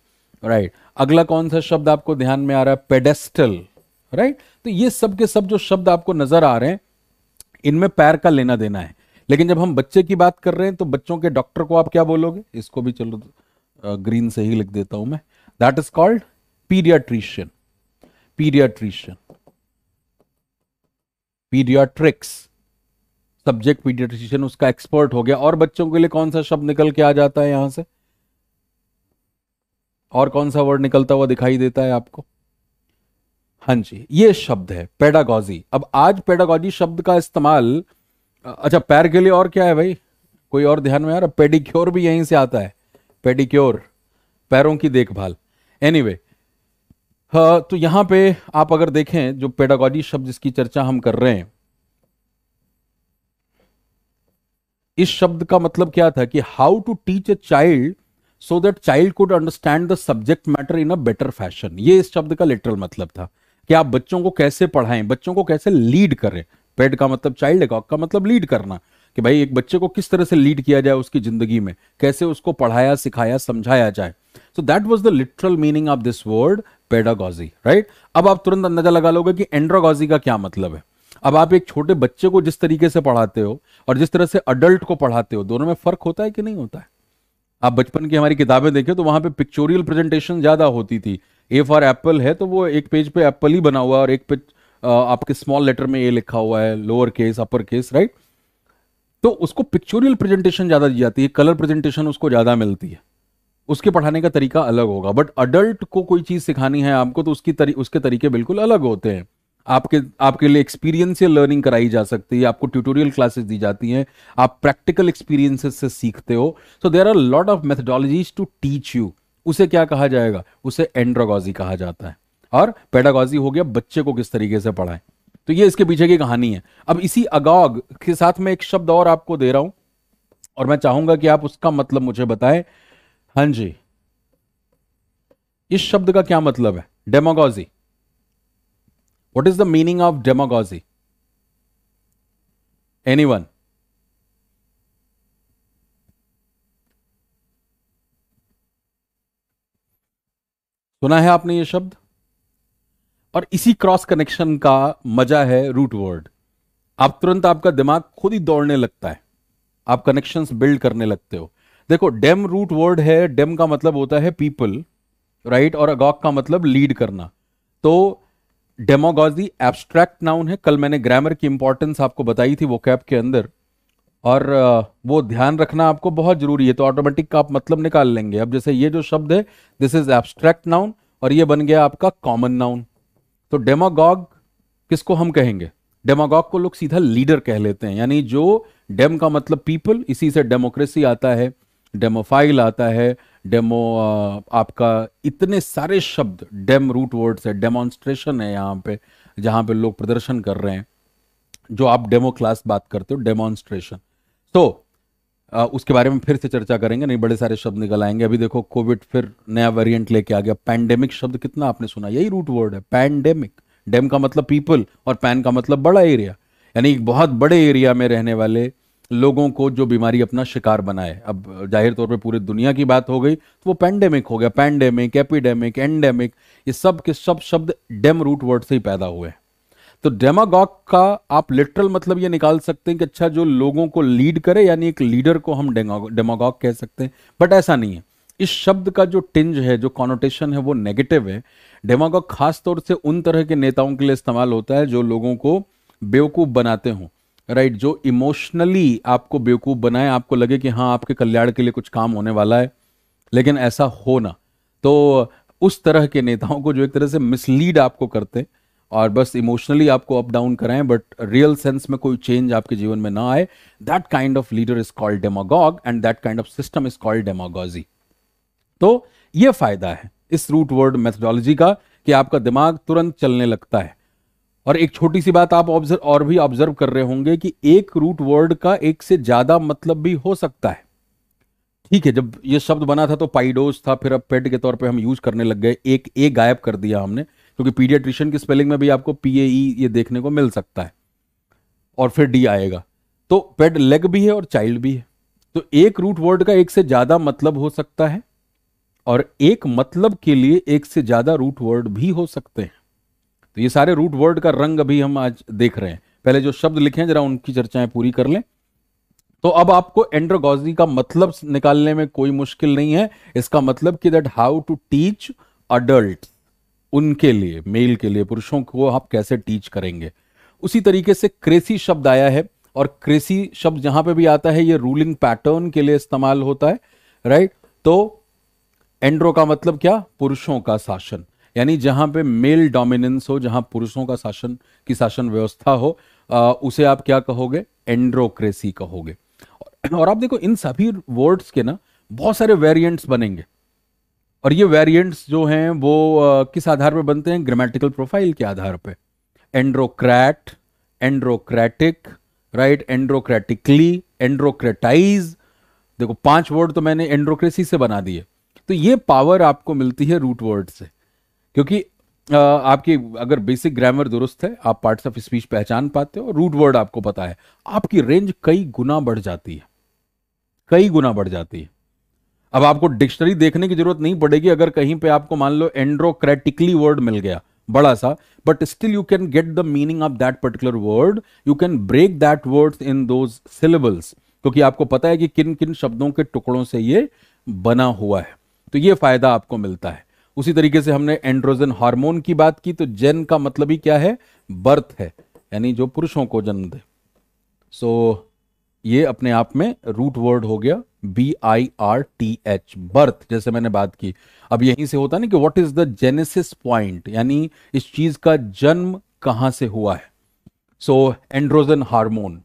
right अगला कौन सा शब्द आपको ध्यान में आ रहा है पेडेस्टल राइट right? तो ये सब के सब जो शब्द आपको नजर आ रहे हैं इनमें पैर का लेना देना है लेकिन जब हम बच्चे की बात कर रहे हैं तो बच्चों के डॉक्टर को आप क्या बोलोगे इसको भी चलो ग्रीन से ही लिख देता हूं मैं that is called paediatrician paediatrician paediatrics subject paediatrician उसका एक्सपर्ट हो गया और बच्चों के लिए कौन सा शब्द निकल के आ जाता है यहां से और कौन सा वर्ड निकलता हुआ दिखाई देता है आपको हाँ जी ये शब्द है पेडागॉजी अब आज पेडागॉजी शब्द का इस्तेमाल अच्छा पैर के लिए और क्या है भाई कोई और ध्यान में आ रहा पेडिक्योर भी यहीं से आता है पेडिक्योर पैरों की देखभाल एनी anyway, हाँ, तो यहां पे आप अगर देखें जो पेडागॉजी शब्द जिसकी चर्चा हम कर रहे हैं इस शब्द का मतलब क्या था कि how to teach a child so that child could understand the subject matter in a better fashion ये इस शब्द का लिटरल मतलब था कि आप बच्चों को कैसे पढ़ाएं बच्चों को कैसे लीड करें पेड का मतलब चाइल्ड एडॉक का मतलब लीड करना कि भाई एक बच्चे को किस तरह से लीड किया जाए उसकी जिंदगी में कैसे उसको पढ़ाया सिखाया समझाया जाए so that was the literal meaning of this word pedagogy right अब आप तुरंत अंदाजा लगा लोगे कि एंड्रोगॉजी का क्या मतलब है अब आप एक छोटे बच्चे को जिस तरीके से पढ़ाते हो और जिस तरह से अडल्ट को पढ़ाते हो दोनों में फर्क होता है कि नहीं होता है आप बचपन की हमारी किताबें देखें तो वहां पे पिक्चोरियल प्रेजेंटेशन ज्यादा होती थी ए फॉर एप्पल है तो वो एक पेज पे एप्पल ही बना हुआ है और एक पेज आपके स्मॉल लेटर में ए लिखा हुआ है lower case upper case right तो उसको पिक्चोरियल प्रेजेंटेशन ज़्यादा दी जाती है कलर प्रेजेंटेशन उसको ज़्यादा मिलती है उसके पढ़ाने का तरीका अलग होगा बट अडल्ट को कोई चीज़ सिखानी है आपको तो उसकी तरी, उसके तरीके बिल्कुल अलग होते हैं आपके आपके लिए एक्सपीरियंसियल लर्निंग कराई जा सकती है आपको ट्यूटोरियल क्लासेस दी जाती हैं आप प्रैक्टिकल एक्सपीरियंसेस से सीखते हो so there are lot of methodologies to teach you उसे क्या कहा जाएगा उसे एंड्रोगॉजी कहा जाता है और पेडागॉजी हो गया बच्चे को किस तरीके से पढ़ाएं तो ये इसके पीछे की कहानी है अब इसी अगॉग के साथ में एक शब्द और आपको दे रहा हूं और मैं चाहूंगा कि आप उसका मतलब मुझे बताएं हां जी इस शब्द का क्या मतलब है demagogy what is the meaning of demagogy anyone सुना है आपने ये शब्द और इसी क्रॉस कनेक्शन का मजा है रूट वर्ड आप तुरंत आपका दिमाग खुद ही दौड़ने लगता है आप कनेक्शन बिल्ड करने लगते हो देखो डेम रूट वर्ड है डेम का मतलब होता है पीपल राइट और अगॉक का मतलब लीड करना तो डेमोगॉजी एब्स्ट्रैक्ट नाउन है कल मैंने ग्रामर की इंपॉर्टेंस आपको बताई थी वो कैप के अंदर और वो ध्यान रखना आपको बहुत जरूरी है तो ऑटोमेटिक का आप मतलब निकाल लेंगे अब जैसे ये जो शब्द है दिस इज एब्स्ट्रैक्ट नाउन और ये बन गया आपका कॉमन नाउन तो डेमोगॉग किसको हम कहेंगे डेमोगॉग को लोग सीधा लीडर कह लेते हैं यानी जो डेम का मतलब पीपल इसी से डेमोक्रेसी आता है डेमोफाइल आता है डेमो आपका इतने सारे शब्द डेम रूट वर्ड्स है डेमोन्स्ट्रेशन है यहाँ पे जहाँ पे लोग प्रदर्शन कर रहे हैं जो आप डेमो क्लास बात करते हो डेमोन्स्ट्रेशन तो आ, उसके बारे में फिर से चर्चा करेंगे नहीं बड़े सारे शब्द निकल आएंगे अभी देखो कोविड फिर नया वेरिएंट लेके आ गया पैंडेमिक शब्द कितना आपने सुना यही रूट वर्ड है पैंडेमिक डेम का मतलब पीपल और पैन का मतलब बड़ा एरिया यानी एक बहुत बड़े एरिया में रहने वाले लोगों को जो बीमारी अपना शिकार बनाए अब जाहिर तौर पर पूरी दुनिया की बात हो गई तो वो पैंडेमिक हो गया पैंडेमिक एपिडेमिक एंडेमिक ये सब के सब शब्द डेम रूट वर्ड से ही पैदा हुए हैं तो डेमागॉग का आप लिटरल मतलब ये निकाल सकते हैं कि अच्छा जो लोगों को लीड करे यानी एक लीडर को हम डेमागॉग कह सकते हैं बट ऐसा नहीं है इस शब्द का जो टिंज है जो कॉनोटेशन है वो नेगेटिव है डेमागॉग खास तौर से उन तरह के नेताओं के लिए इस्तेमाल होता है जो लोगों को बेवकूफ़ बनाते हों राइट right, जो इमोशनली आपको बेवकूफ़ बनाए आपको लगे कि हाँ आपके कल्याण के लिए कुछ काम होने वाला है लेकिन ऐसा हो ना तो उस तरह के नेताओं को जो एक तरह से मिसलीड आपको करते और बस इमोशनली आपको अप डाउन कराएं बट रियल सेंस में कोई चेंज आपके जीवन में ना आए that kind of leader is called demagogue and that kind of system is called demagogy तो ये फायदा है इस रूट वर्ड मेथडोलॉजी का कि आपका दिमाग तुरंत चलने लगता है और एक छोटी सी बात आप ऑब्जर्व और भी ऑब्जर्व कर रहे होंगे कि एक रूट वर्ड का एक से ज्यादा मतलब भी हो सकता है ठीक है जब ये शब्द बना था तो पाइडोस था फिर अब पेड के तौर पे हम यूज करने लग गए एक ए गायब कर दिया हमने क्योंकि पीडियाट्रिशियन की स्पेलिंग में भी आपको पी ए ई ये देखने को मिल सकता है और फिर डी आएगा तो पेड लेग भी है और चाइल्ड भी है तो एक रूट वर्ड का एक से ज़्यादा मतलब हो सकता है और एक मतलब के लिए एक से ज़्यादा रूट वर्ड भी हो सकते हैं तो ये सारे रूट वर्ड का रंग अभी हम आज देख रहे हैं पहले जो शब्द लिखे हैं जरा उनकी चर्चाएं पूरी कर लें तो अब आपको एंड्रोगोजी का मतलब निकालने में कोई मुश्किल नहीं है इसका मतलब कि that how to teach adult उनके लिए मेल के लिए पुरुषों को आप कैसे टीच करेंगे उसी तरीके से क्रेसी शब्द आया है और क्रेसी शब्द जहां पे भी आता है ये रूलिंग पैटर्न के लिए इस्तेमाल होता है राइट तो एंड्रो का मतलब क्या पुरुषों का शासन यानी जहां पे मेल डोमिनेंस हो जहां पुरुषों का शासन की शासन व्यवस्था हो आ, उसे आप क्या कहोगे एंड्रोक्रेसी कहोगे और आप देखो इन सभी वर्ड्स के ना बहुत सारे वेरिएंट्स बनेंगे और ये वेरिएंट्स जो हैं वो किस आधार पर बनते हैं ग्रामेटिकल प्रोफाइल के आधार पर एंड्रोक्रैट एंड्रोक्रेटिक राइट एंड्रोक्रेटिकली एंड्रोक्रेटाइज देखो पांच वर्ड तो मैंने एंड्रोक्रेसी से बना दिए तो ये पावर आपको मिलती है रूट वर्ड से क्योंकि आपकी अगर बेसिक ग्रामर दुरुस्त है आप पार्ट्स ऑफ स्पीच पहचान पाते हो रूट वर्ड आपको पता है आपकी रेंज कई गुना बढ़ जाती है कई गुना बढ़ जाती है अब आपको डिक्शनरी देखने की जरूरत नहीं पड़ेगी अगर कहीं पे आपको मान लो एंड्रोक्रेटिकली वर्ड मिल गया बड़ा सा but still you can get the meaning of that particular word you can break that word in those syllables क्योंकि आपको पता है कि किन किन शब्दों के टुकड़ों से ये बना हुआ है तो ये फायदा आपको मिलता है उसी तरीके से हमने एंड्रोजन हार्मोन की बात की तो जेन का मतलब ही क्या है बर्थ है यानी जो पुरुषों को जन्म दे सो so, ये अपने आप में रूट वर्ड हो गया B I R T H birth जैसे मैंने बात की अब यहीं से होता ना कि what is the genesis point यानी इस चीज का जन्म कहां से हुआ है सो एंड्रोजन हार्मोन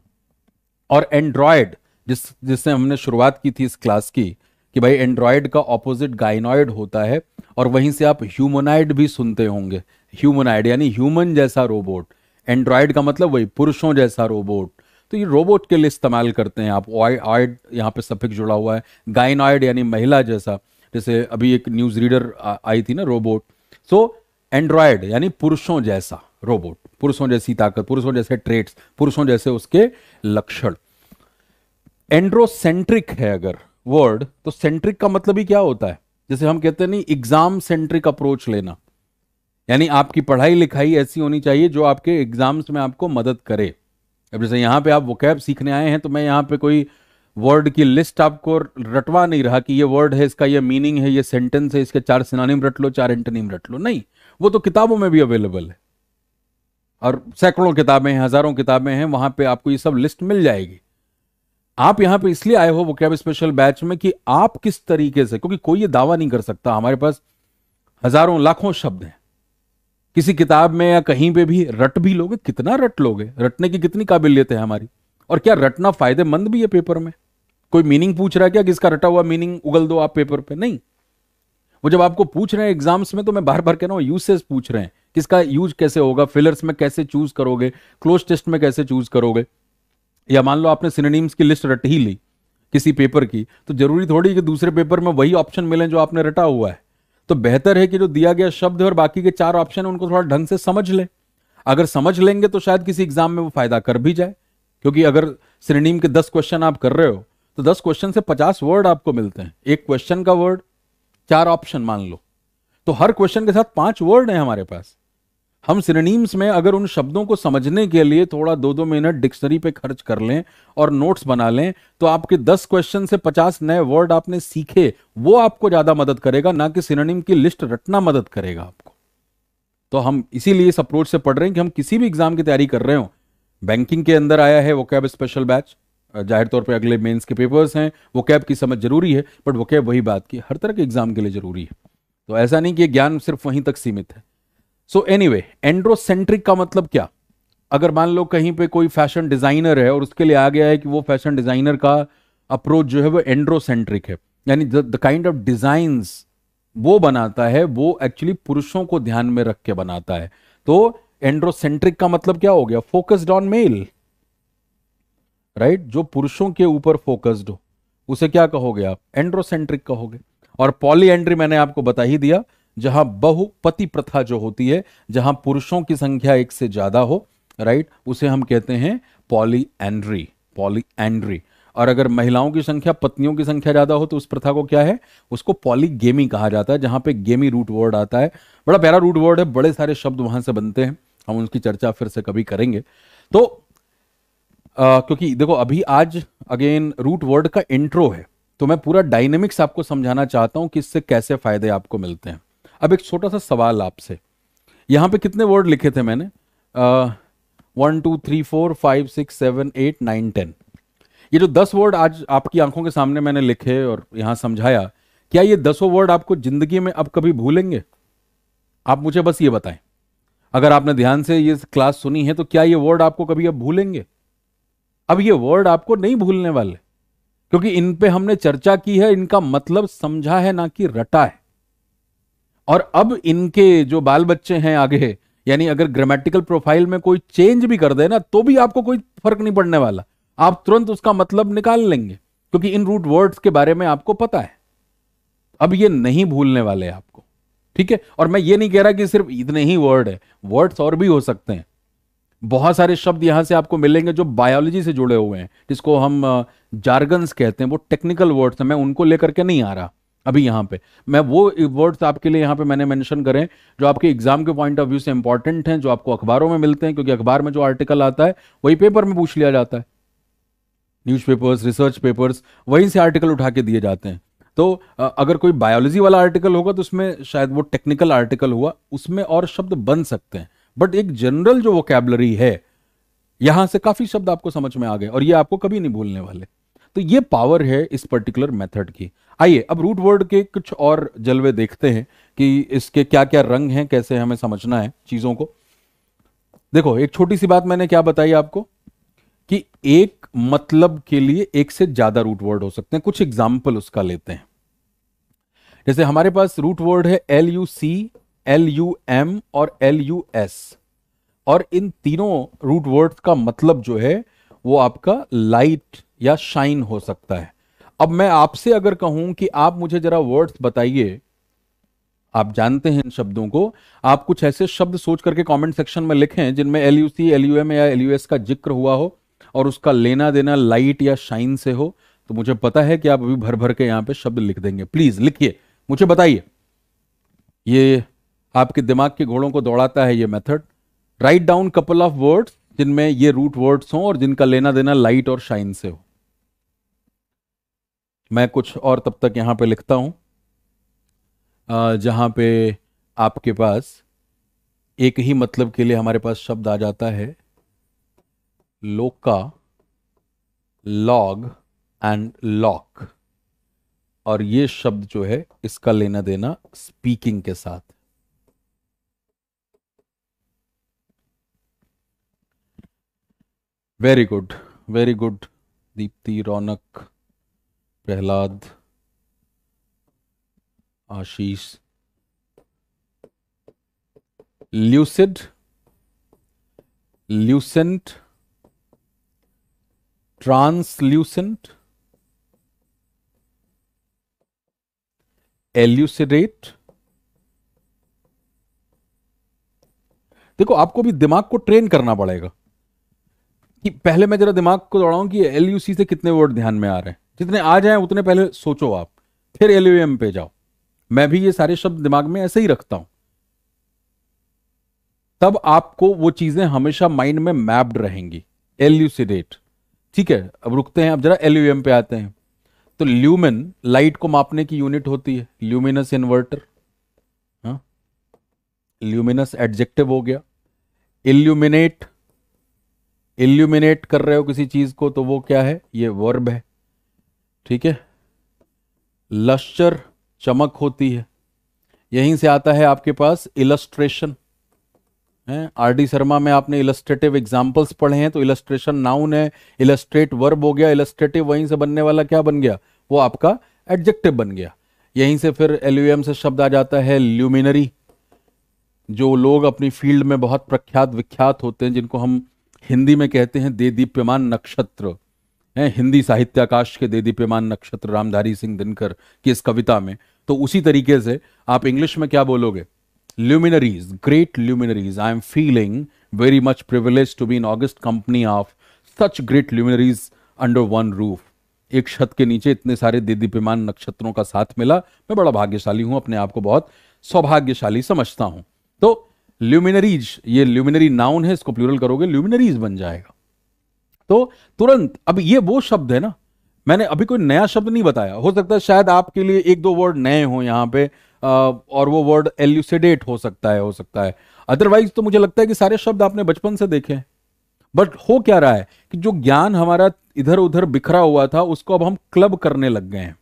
और एंड्रॉयड जिस जिससे हमने शुरुआत की थी इस क्लास की कि भाई एंड्रॉयड का ऑपोजिट गाइनॉयड होता है और वहीं से आप ह्यूमनाइड भी सुनते होंगे ह्यूमनाइड यानी ह्यूमन जैसा रोबोट एंड्रॉयड का मतलब वही पुरुषों जैसा रोबोट तो ये रोबोट के लिए इस्तेमाल करते हैं आप ऑयड यहाँ पे सफिक जुड़ा हुआ है गाइनॉयड यानी महिला जैसा जैसे अभी एक न्यूज़ रीडर आई थी ना रोबोट सो एंड्रॉयड यानी पुरुषों जैसा रोबोट पुरुषों जैसी ताकत पुरुषों जैसे ट्रेट्स पुरुषों जैसे उसके लक्षण एंड्रोसेंट्रिक है अगर वर्ड तो सेंट्रिक का मतलब ही क्या होता है जैसे हम कहते हैं नहीं एग्जाम सेंट्रिक अप्रोच लेना यानी आपकी पढ़ाई लिखाई ऐसी होनी चाहिए जो आपके एग्जाम्स में आपको मदद करे अब जैसे यहाँ पे आप वो कैब सीखने आए हैं तो मैं यहाँ पे कोई वर्ड की लिस्ट आपको रटवा नहीं रहा कि ये वर्ड है इसका ये मीनिंग है ये सेंटेंस है इसके चार सिनानिम रट लो चार एंटनिम रट लो नहीं वो तो किताबों में भी अवेलेबल है और सैकड़ों किताबें हैं हजारों किताबें हैं वहां पे आपको ये सब लिस्ट मिल जाएगी आप यहाँ पे इसलिए आए हो वो कैब स्पेशल बैच में कि आप किस तरीके से क्योंकि कोई ये दावा नहीं कर सकता हमारे पास हजारों लाखों शब्द हैं किसी किताब में या कहीं पे भी रट भी लोगे कितना रट लोगे रटने की कितनी काबिलियत है हमारी और क्या रटना फायदेमंद भी है पेपर में कोई मीनिंग पूछ रहा है क्या किसका रटा हुआ मीनिंग उगल दो आप पेपर पे नहीं वो जब आपको पूछ रहे हैं एग्जाम्स में तो मैं बार बार कह रहा हूँ यूसेज पूछ रहे हैं किसका यूज कैसे होगा फिलर्स में कैसे चूज करोगे क्लोज टेस्ट में कैसे चूज करोगे या मान लो आपने सिनेनिम्स की लिस्ट रट ही ली किसी पेपर की तो जरूरी थोड़ी कि दूसरे पेपर में वही ऑप्शन मिले जो आपने रटा हुआ है तो बेहतर है कि जो दिया गया शब्द है और बाकी के चार ऑप्शन है उनको थोड़ा ढंग से समझ लें अगर समझ लेंगे तो शायद किसी एग्जाम में वो फायदा कर भी जाए क्योंकि अगर श्रेणीम के दस क्वेश्चन आप कर रहे हो तो दस क्वेश्चन से पचास वर्ड आपको मिलते हैं एक क्वेश्चन का वर्ड चार ऑप्शन मान लो तो हर क्वेश्चन के साथ पांच वर्ड है हमारे पास हम सिनेम्स में अगर उन शब्दों को समझने के लिए थोड़ा दो दो मिनट डिक्शनरी पे खर्च कर लें और नोट्स बना लें तो आपके दस क्वेश्चन से पचास नए वर्ड आपने सीखे वो आपको ज्यादा मदद करेगा ना कि सिनेम की लिस्ट रटना मदद करेगा आपको तो हम इसीलिए इस अप्रोच से पढ़ रहे हैं कि हम किसी भी एग्जाम की तैयारी कर रहे हो बैंकिंग के अंदर आया है वो कैब स्पेशल बैच जाहिर तौर पे अगले मेंस के पेपर्स हैं वो कैब की समझ जरूरी है बट वो कैब वही बात की हर तरह के एग्जाम के लिए जरूरी है तो ऐसा नहीं कि ज्ञान सिर्फ वहीं तक सीमित है सो एनीवे एंड्रोसेंट्रिक का मतलब क्या अगर मान लो कहीं पे कोई फैशन डिजाइनर है और उसके लिए आ गया है कि वो फैशन डिजाइनर का अप्रोच जो है वो एंड्रोसेंट्रिक है यानी द काइंड ऑफ डिजाइन वो बनाता है वो एक्चुअली पुरुषों को ध्यान में रख के बनाता है तो एंड्रोसेंट्रिक का मतलब क्या हो गया फोकस्ड ऑन मेल राइट जो पुरुषों के ऊपर फोकस्ड हो उसे क्या कहोगे आप एंड्रोसेंट्रिक कहोगे और पॉलीएंड्री मैंने आपको बता ही दिया जहां बहुपति प्रथा जो होती है जहां पुरुषों की संख्या एक से ज्यादा हो राइट उसे हम कहते हैं पॉली एंड्री पॉली एंड्री और अगर महिलाओं की संख्या पत्नियों की संख्या ज्यादा हो तो उस प्रथा को क्या है उसको पॉलीगेमी कहा जाता है जहां पे गेमी रूट वर्ड आता है बड़ा प्यारा रूट वर्ड है बड़े सारे शब्द वहां से बनते हैं हम उनकी चर्चा फिर से कभी करेंगे तो आ, क्योंकि देखो अभी आज अगेन रूट वर्ड का इंट्रो है तो मैं पूरा डायनेमिक्स आपको समझाना चाहता हूं कि इससे कैसे फायदे आपको मिलते हैं अब एक छोटा सा सवाल आपसे यहां पे कितने वर्ड लिखे थे मैंने one two three four five six seven eight nine ten ये जो दस वर्ड आज आपकी आंखों के सामने मैंने लिखे और यहां समझाया क्या ये दसों वर्ड आपको जिंदगी में अब कभी भूलेंगे आप मुझे बस ये बताएं अगर आपने ध्यान से ये क्लास सुनी है तो क्या ये वर्ड आपको कभी अब भूलेंगे अब ये वर्ड आपको नहीं भूलने वाले क्योंकि इन पे हमने चर्चा की है इनका मतलब समझा है ना कि रटा है और अब इनके जो बाल बच्चे हैं आगे यानी अगर ग्रामेटिकल प्रोफाइल में कोई चेंज भी कर दे ना तो भी आपको कोई फर्क नहीं पड़ने वाला आप तुरंत उसका मतलब निकाल लेंगे क्योंकि इन रूट वर्ड्स के बारे में आपको पता है अब ये नहीं भूलने वाले आपको ठीक है और मैं ये नहीं कह रहा कि सिर्फ इतने ही वर्ड है वर्ड्स और भी हो सकते हैं बहुत सारे शब्द यहां से आपको मिलेंगे जो बायोलॉजी से जुड़े हुए हैं जिसको हम जार्गन्स कहते हैं वो टेक्निकल वर्ड्स हैं मैं उनको लेकर के नहीं आ रहा अभी यहाँ पे मैं वो वर्ड्स आपके लिए यहाँ पे मैंने मेंशन करें जो आपके एग्जाम के पॉइंट ऑफ व्यू से इंपॉर्टेंट हैं जो आपको अखबारों में मिलते हैं क्योंकि अखबार में जो आर्टिकल आता है वही पेपर में पूछ लिया जाता है न्यूज़पेपर्स रिसर्च पेपर्स वहीं से आर्टिकल उठा के दिए जाते हैं तो अगर कोई बायोलॉजी वाला आर्टिकल होगा तो उसमें शायद वो टेक्निकल आर्टिकल हुआ उसमें और शब्द बन सकते हैं बट एक जनरल जो वोकेबलरी है यहां से काफी शब्द आपको समझ में आ गए और ये आपको कभी नहीं भूलने वाले तो ये पावर है इस पर्टिकुलर मेथड की आइए अब रूट वर्ड के कुछ और जलवे देखते हैं कि इसके क्या क्या रंग हैं कैसे हमें समझना है चीज़ों को देखो एक छोटी सी बात मैंने क्या बताई आपको कि एक मतलब के लिए एक से ज्यादा रूट वर्ड हो सकते हैं कुछ एग्जाम्पल उसका लेते हैं जैसे हमारे पास रूट वर्ड है L U C L U M और एल यू एस और इन तीनों रूट वर्ड का मतलब जो है वो आपका लाइट या शाइन हो सकता है अब मैं आपसे अगर कहूं कि आप मुझे जरा वर्ड्स बताइए आप जानते हैं इन शब्दों को आप कुछ ऐसे शब्द सोच करके कमेंट सेक्शन में लिखें जिनमें L U C L U M या एल यू एस का जिक्र हुआ हो और उसका लेना देना लाइट या शाइन से हो तो मुझे पता है कि आप अभी भर भर के यहां पे शब्द लिख देंगे प्लीज लिखिए मुझे बताइए ये आपके दिमाग के घोड़ों को दौड़ाता है ये method write down couple of words जिनमें ये रूट वर्ड्स हों और जिनका लेना देना लाइट और शाइन से हो मैं कुछ और तब तक यहाँ पे लिखता हूँ जहाँ पे आपके पास एक ही मतलब के लिए हमारे पास शब्द आ जाता है लोका लॉग एंड लॉक और ये शब्द जो है इसका लेना देना स्पीकिंग के साथ very good very good Deepti Raunak Prahlad Ashish lucid lucent translucent elucidate देखो आपको भी दिमाग को ट्रेन करना पड़ेगा कि पहले मैं जरा दिमाग को दौड़ाऊं कि एल से कितने वर्ड ध्यान में आ रहे हैं जितने आ जाए उतने पहले सोचो आप फिर एल पे जाओ मैं भी ये सारे शब्द दिमाग में ऐसे ही रखता हूं तब आपको वो चीजें हमेशा माइंड में मैप्ड रहेंगी एल्यूसिडेट ठीक है अब रुकते हैं अब जरा एल्यूएम पे आते हैं तो ल्यूमिन लाइट को मापने की यूनिट होती है ल्यूमिनस इन्वर्टर ल्यूमिनस एडजेक्टिव हो गया इल्यूमिनेट इल्यूमिनेट कर रहे हो किसी चीज को तो वो क्या है ये वर्ब है ठीक है लश्चर चमक होती है यहीं से आता है आपके पास इलस्ट्रेशन है आर डी शर्मा में आपने इलस्ट्रेटिव एग्जाम्पल्स पढ़े हैं तो इलस्ट्रेशन नाउन है इलस्ट्रेट वर्ब हो गया इलस्ट्रेटिव वहीं से बनने वाला क्या बन गया वो आपका एडजेक्टिव बन गया यहीं से फिर एल से शब्द आ जाता है ल्यूमिनरी जो लोग अपनी फील्ड में बहुत प्रख्यात विख्यात होते हैं जिनको हम हिंदी में कहते हैं दे दीप्यमान नक्षत्र हैं हिंदी साहित्याकाश के दे दीप्यमान नक्षत्र रामधारी सिंह दिनकर की इस कविता में तो उसी तरीके से आप इंग्लिश में क्या बोलोगे luminaries great luminaries I am feeling very much privilege to be in august company of such great luminaries under one roof एक छत के नीचे इतने सारे दिदीप्यमान नक्षत्रों का साथ मिला मैं बड़ा भाग्यशाली हूं अपने आप को बहुत सौभाग्यशाली समझता हूं तो ल्यूमिनरीज ये ल्यूमिनरी नाउन है इसको प्लूरल करोगे ल्यूमिनरीज बन जाएगा तो तुरंत अब ये वो शब्द है ना मैंने अभी कोई नया शब्द नहीं बताया हो सकता है शायद आपके लिए एक दो वर्ड नए हो यहाँ पे और वो वर्ड एल्यूसिडेट हो सकता है हो सकता है अदरवाइज तो मुझे लगता है कि सारे शब्द आपने बचपन से देखे हैं बट हो क्या रहा है कि जो ज्ञान हमारा इधर उधर बिखरा हुआ था उसको अब हम क्लब करने लग गए हैं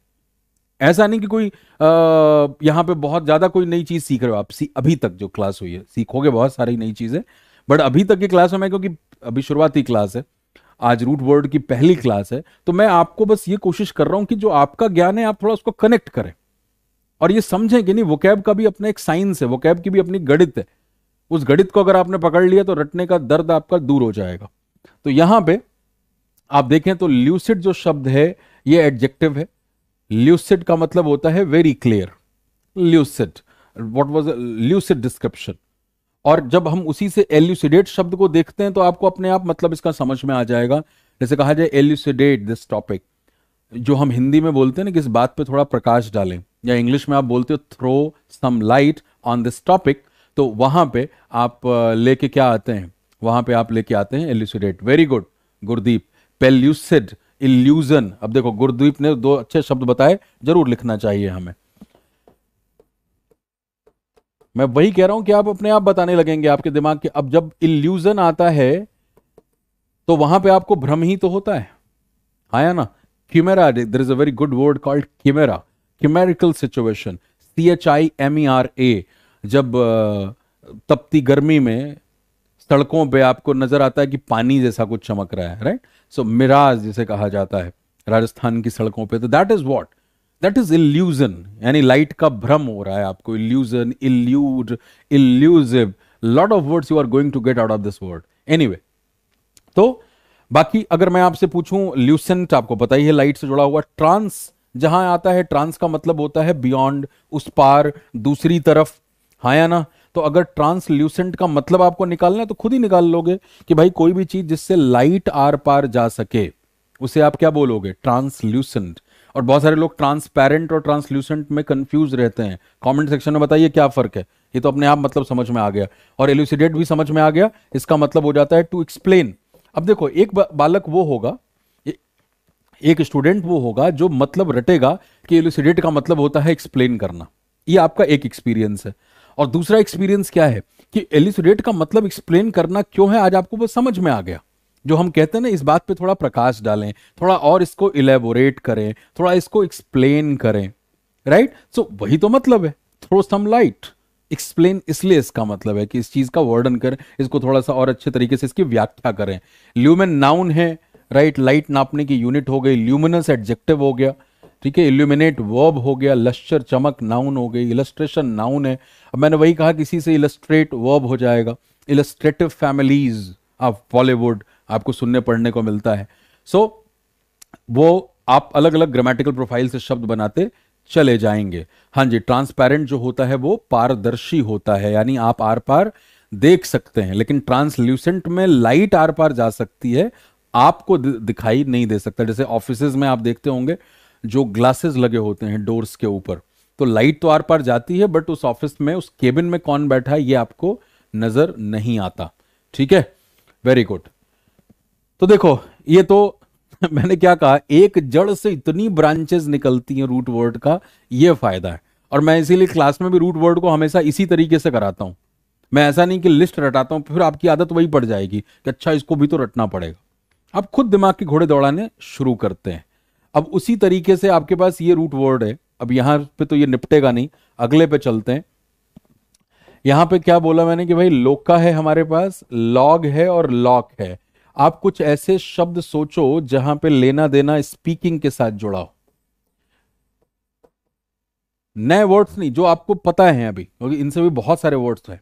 ऐसा नहीं कि कोई आ, यहाँ पे बहुत ज़्यादा कोई नई चीज़ सीख रहे हो आप सी अभी तक जो क्लास हुई है सीखोगे बहुत सारी नई चीज़ें बट अभी तक की क्लास में क्योंकि अभी शुरुआती क्लास है आज रूट वर्ड की पहली क्लास है तो मैं आपको बस ये कोशिश कर रहा हूं कि जो आपका ज्ञान है आप थोड़ा उसको कनेक्ट करें और ये समझें कि नहीं कैब का भी अपना एक साइंस है कैब की भी अपनी गणित है उस गणित को अगर आपने पकड़ लिया तो रटने का दर्द आपका दूर हो जाएगा तो यहां पे आप देखें तो ल्यूसिड जो शब्द है ये एडजेक्टिव है ल्यूसिड का मतलब होता है very clear lucid what was lucid description और जब हम उसी से एल्यूसिडेट शब्द को देखते हैं तो आपको अपने आप मतलब इसका समझ में आ जाएगा जैसे कहा जाए एल्यूसिडेट दिस टॉपिक जो हम हिंदी में बोलते हैं ना किस बात पे थोड़ा प्रकाश डालें या इंग्लिश में आप बोलते हो throw some light on this topic तो वहां पे आप लेके क्या आते हैं वहां पे आप लेके आते हैं elucidate very good Gurdeep pellucid illusion अब देखो गुरदीप ने दो अच्छे शब्द बताए जरूर लिखना चाहिए हमें मैं वही कह रहा हूं कि आप अपने आप बताने लगेंगे आपके दिमाग के अब जब इल्यूजन आता है तो वहां पे आपको भ्रम ही तो होता है आया हाँ ना chimera there is a very good word called chimera chimerical situation C H I M E R A जब तपती गर्मी में सड़कों पे आपको नजर आता है कि पानी जैसा कुछ चमक रहा है राइट सो मिराज जिसे कहा जाता है राजस्थान की सड़कों पे तो that is what that is illusion यानी लाइट का भ्रम हो रहा है आपको illusion elude elusive lot of words you are going to get out of this word anyway तो बाकी अगर मैं आपसे पूछूं ल्यूसेंट आपको पता ही है लाइट से जुड़ा हुआ ट्रांस जहां आता है ट्रांस का मतलब होता है बियॉन्ड उस पार दूसरी तरफ हाँ या ना तो अगर ट्रांसल्यूसेंट का मतलब आपको निकालना है तो खुद ही निकाल लोगे कि भाई कोई भी चीज जिससे लाइट आर पार जा सके उसे आप क्या बोलोगे ट्रांसल्यूसेंट और बहुत सारे लोग ट्रांसपेरेंट और ट्रांसल्यूसेंट में कंफ्यूज रहते हैं कमेंट सेक्शन में बताइए क्या फ़र्क है ये तो अपने आप मतलब समझ में आ गया और एलुसिडेट भी समझ में आ गया इसका मतलब हो जाता है टू एक्सप्लेन अब देखो एक बालक वो होगा एक स्टूडेंट वो होगा जो मतलब रटेगा कि एलुसिडेट का मतलब होता है एक्सप्लेन करना ये आपका एक एक्सपीरियंस है और दूसरा एक्सपीरियंस क्या है कि एलुसिडेट का मतलब एक्सप्लेन करना क्यों है आज आपको वो समझ में आ गया जो हम कहते हैं ना इस बात पे थोड़ा प्रकाश डालें थोड़ा और इसको इलेबोरेट करें थोड़ा इसको एक्सप्लेन करें राइट सो so, वही तो मतलब है थ्रो सम लाइट एक्सप्लेन इसलिए इसका मतलब है कि इस चीज का वर्णन करें इसको थोड़ा सा और अच्छे तरीके से इसकी व्याख्या करें ल्यूमेन नाउन है राइट लाइट नापने की यूनिट हो गई ल्यूमिनस एडजेक्टिव हो गया ठीक है इल्यूमिनेट वर्ब हो गया लश्चर चमक नाउन हो गई इलस्ट्रेशन नाउन है अब मैंने वही कहा किसी से इलस्ट्रेट वर्ब हो जाएगा इलस्ट्रेटिव फैमिलीज ऑफ बॉलीवुड आपको सुनने पढ़ने को मिलता है सो so, वो आप अलग अलग ग्रामेटिकल प्रोफाइल से शब्द बनाते चले जाएंगे हाँ जी ट्रांसपेरेंट जो होता है वो पारदर्शी होता है यानी आप आर पार देख सकते हैं लेकिन ट्रांसल्यूसेंट में लाइट आर पार जा सकती है आपको दिखाई नहीं दे सकता जैसे ऑफिस में आप देखते होंगे जो ग्लासेस लगे होते हैं डोर्स के ऊपर तो लाइट तो आर पार जाती है बट उस ऑफिस में उस केबिन में कौन बैठा है ये आपको नजर नहीं आता ठीक है वेरी गुड तो देखो ये तो मैंने क्या कहा एक जड़ से इतनी ब्रांचेस निकलती हैं रूट वर्ड का ये फायदा है और मैं इसीलिए क्लास में भी रूट वर्ड को हमेशा इसी तरीके से कराता हूं मैं ऐसा नहीं कि लिस्ट रटाता हूं फिर आपकी आदत वही पड़ जाएगी कि अच्छा इसको भी तो रटना पड़ेगा आप खुद दिमाग के घोड़े दौड़ाने शुरू करते हैं अब उसी तरीके से आपके पास ये रूट वर्ड है अब यहां पे तो ये निपटेगा नहीं अगले पे चलते हैं यहां पे क्या बोला मैंने कि भाई लोका है हमारे पास लॉग है और लॉक है आप कुछ ऐसे शब्द सोचो जहां पे लेना देना स्पीकिंग के साथ जुड़ा हो नए वर्ड्स नहीं जो आपको पता है अभी क्योंकि इनसे भी बहुत सारे वर्ड्स हैं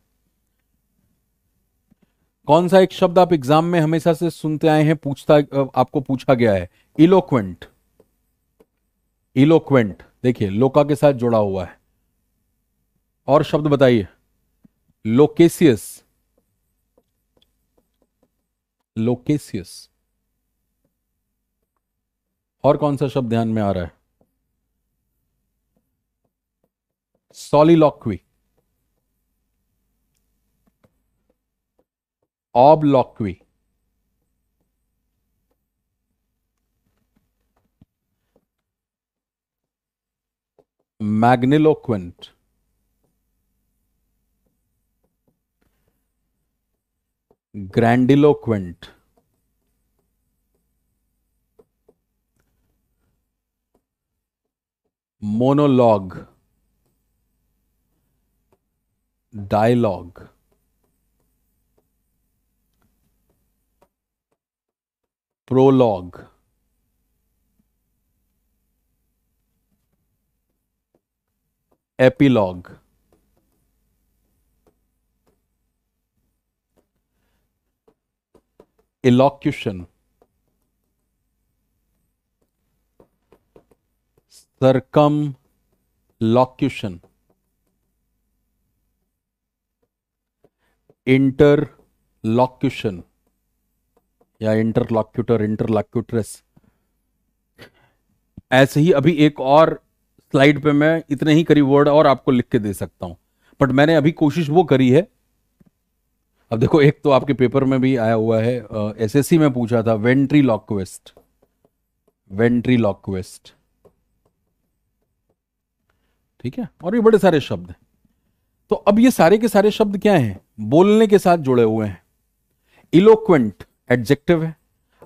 कौन सा एक शब्द आप एग्जाम में हमेशा से सुनते आए हैं पूछता आपको पूछा गया है इलोक्वेंट इलोक्वेंट देखिए लोका के साथ जुड़ा हुआ है और शब्द बताइए लोकेसियस लोकेसियस और कौन सा शब्द ध्यान में आ रहा है soliloquy obloquy magniloquent grandiloquent monologue dialogue prologue epilogue elocution, interlocution या इंटरलॉक्यूटर इंटरलॉक्यूट्रेस ऐसे ही अभी एक और स्लाइड पे मैं इतने ही करीब वर्ड और आपको लिख के दे सकता हूं बट मैंने अभी कोशिश वो करी है अब देखो एक तो आपके पेपर में भी आया हुआ है एसएससी में पूछा था वेंट्री लॉकवेस्ट वेंट्री लॉकवेस्ट ठीक है और ये बड़े सारे शब्द हैं तो अब ये सारे के सारे शब्द क्या हैं बोलने के साथ जुड़े हुए हैं इलोक्वेंट एडजेक्टिव है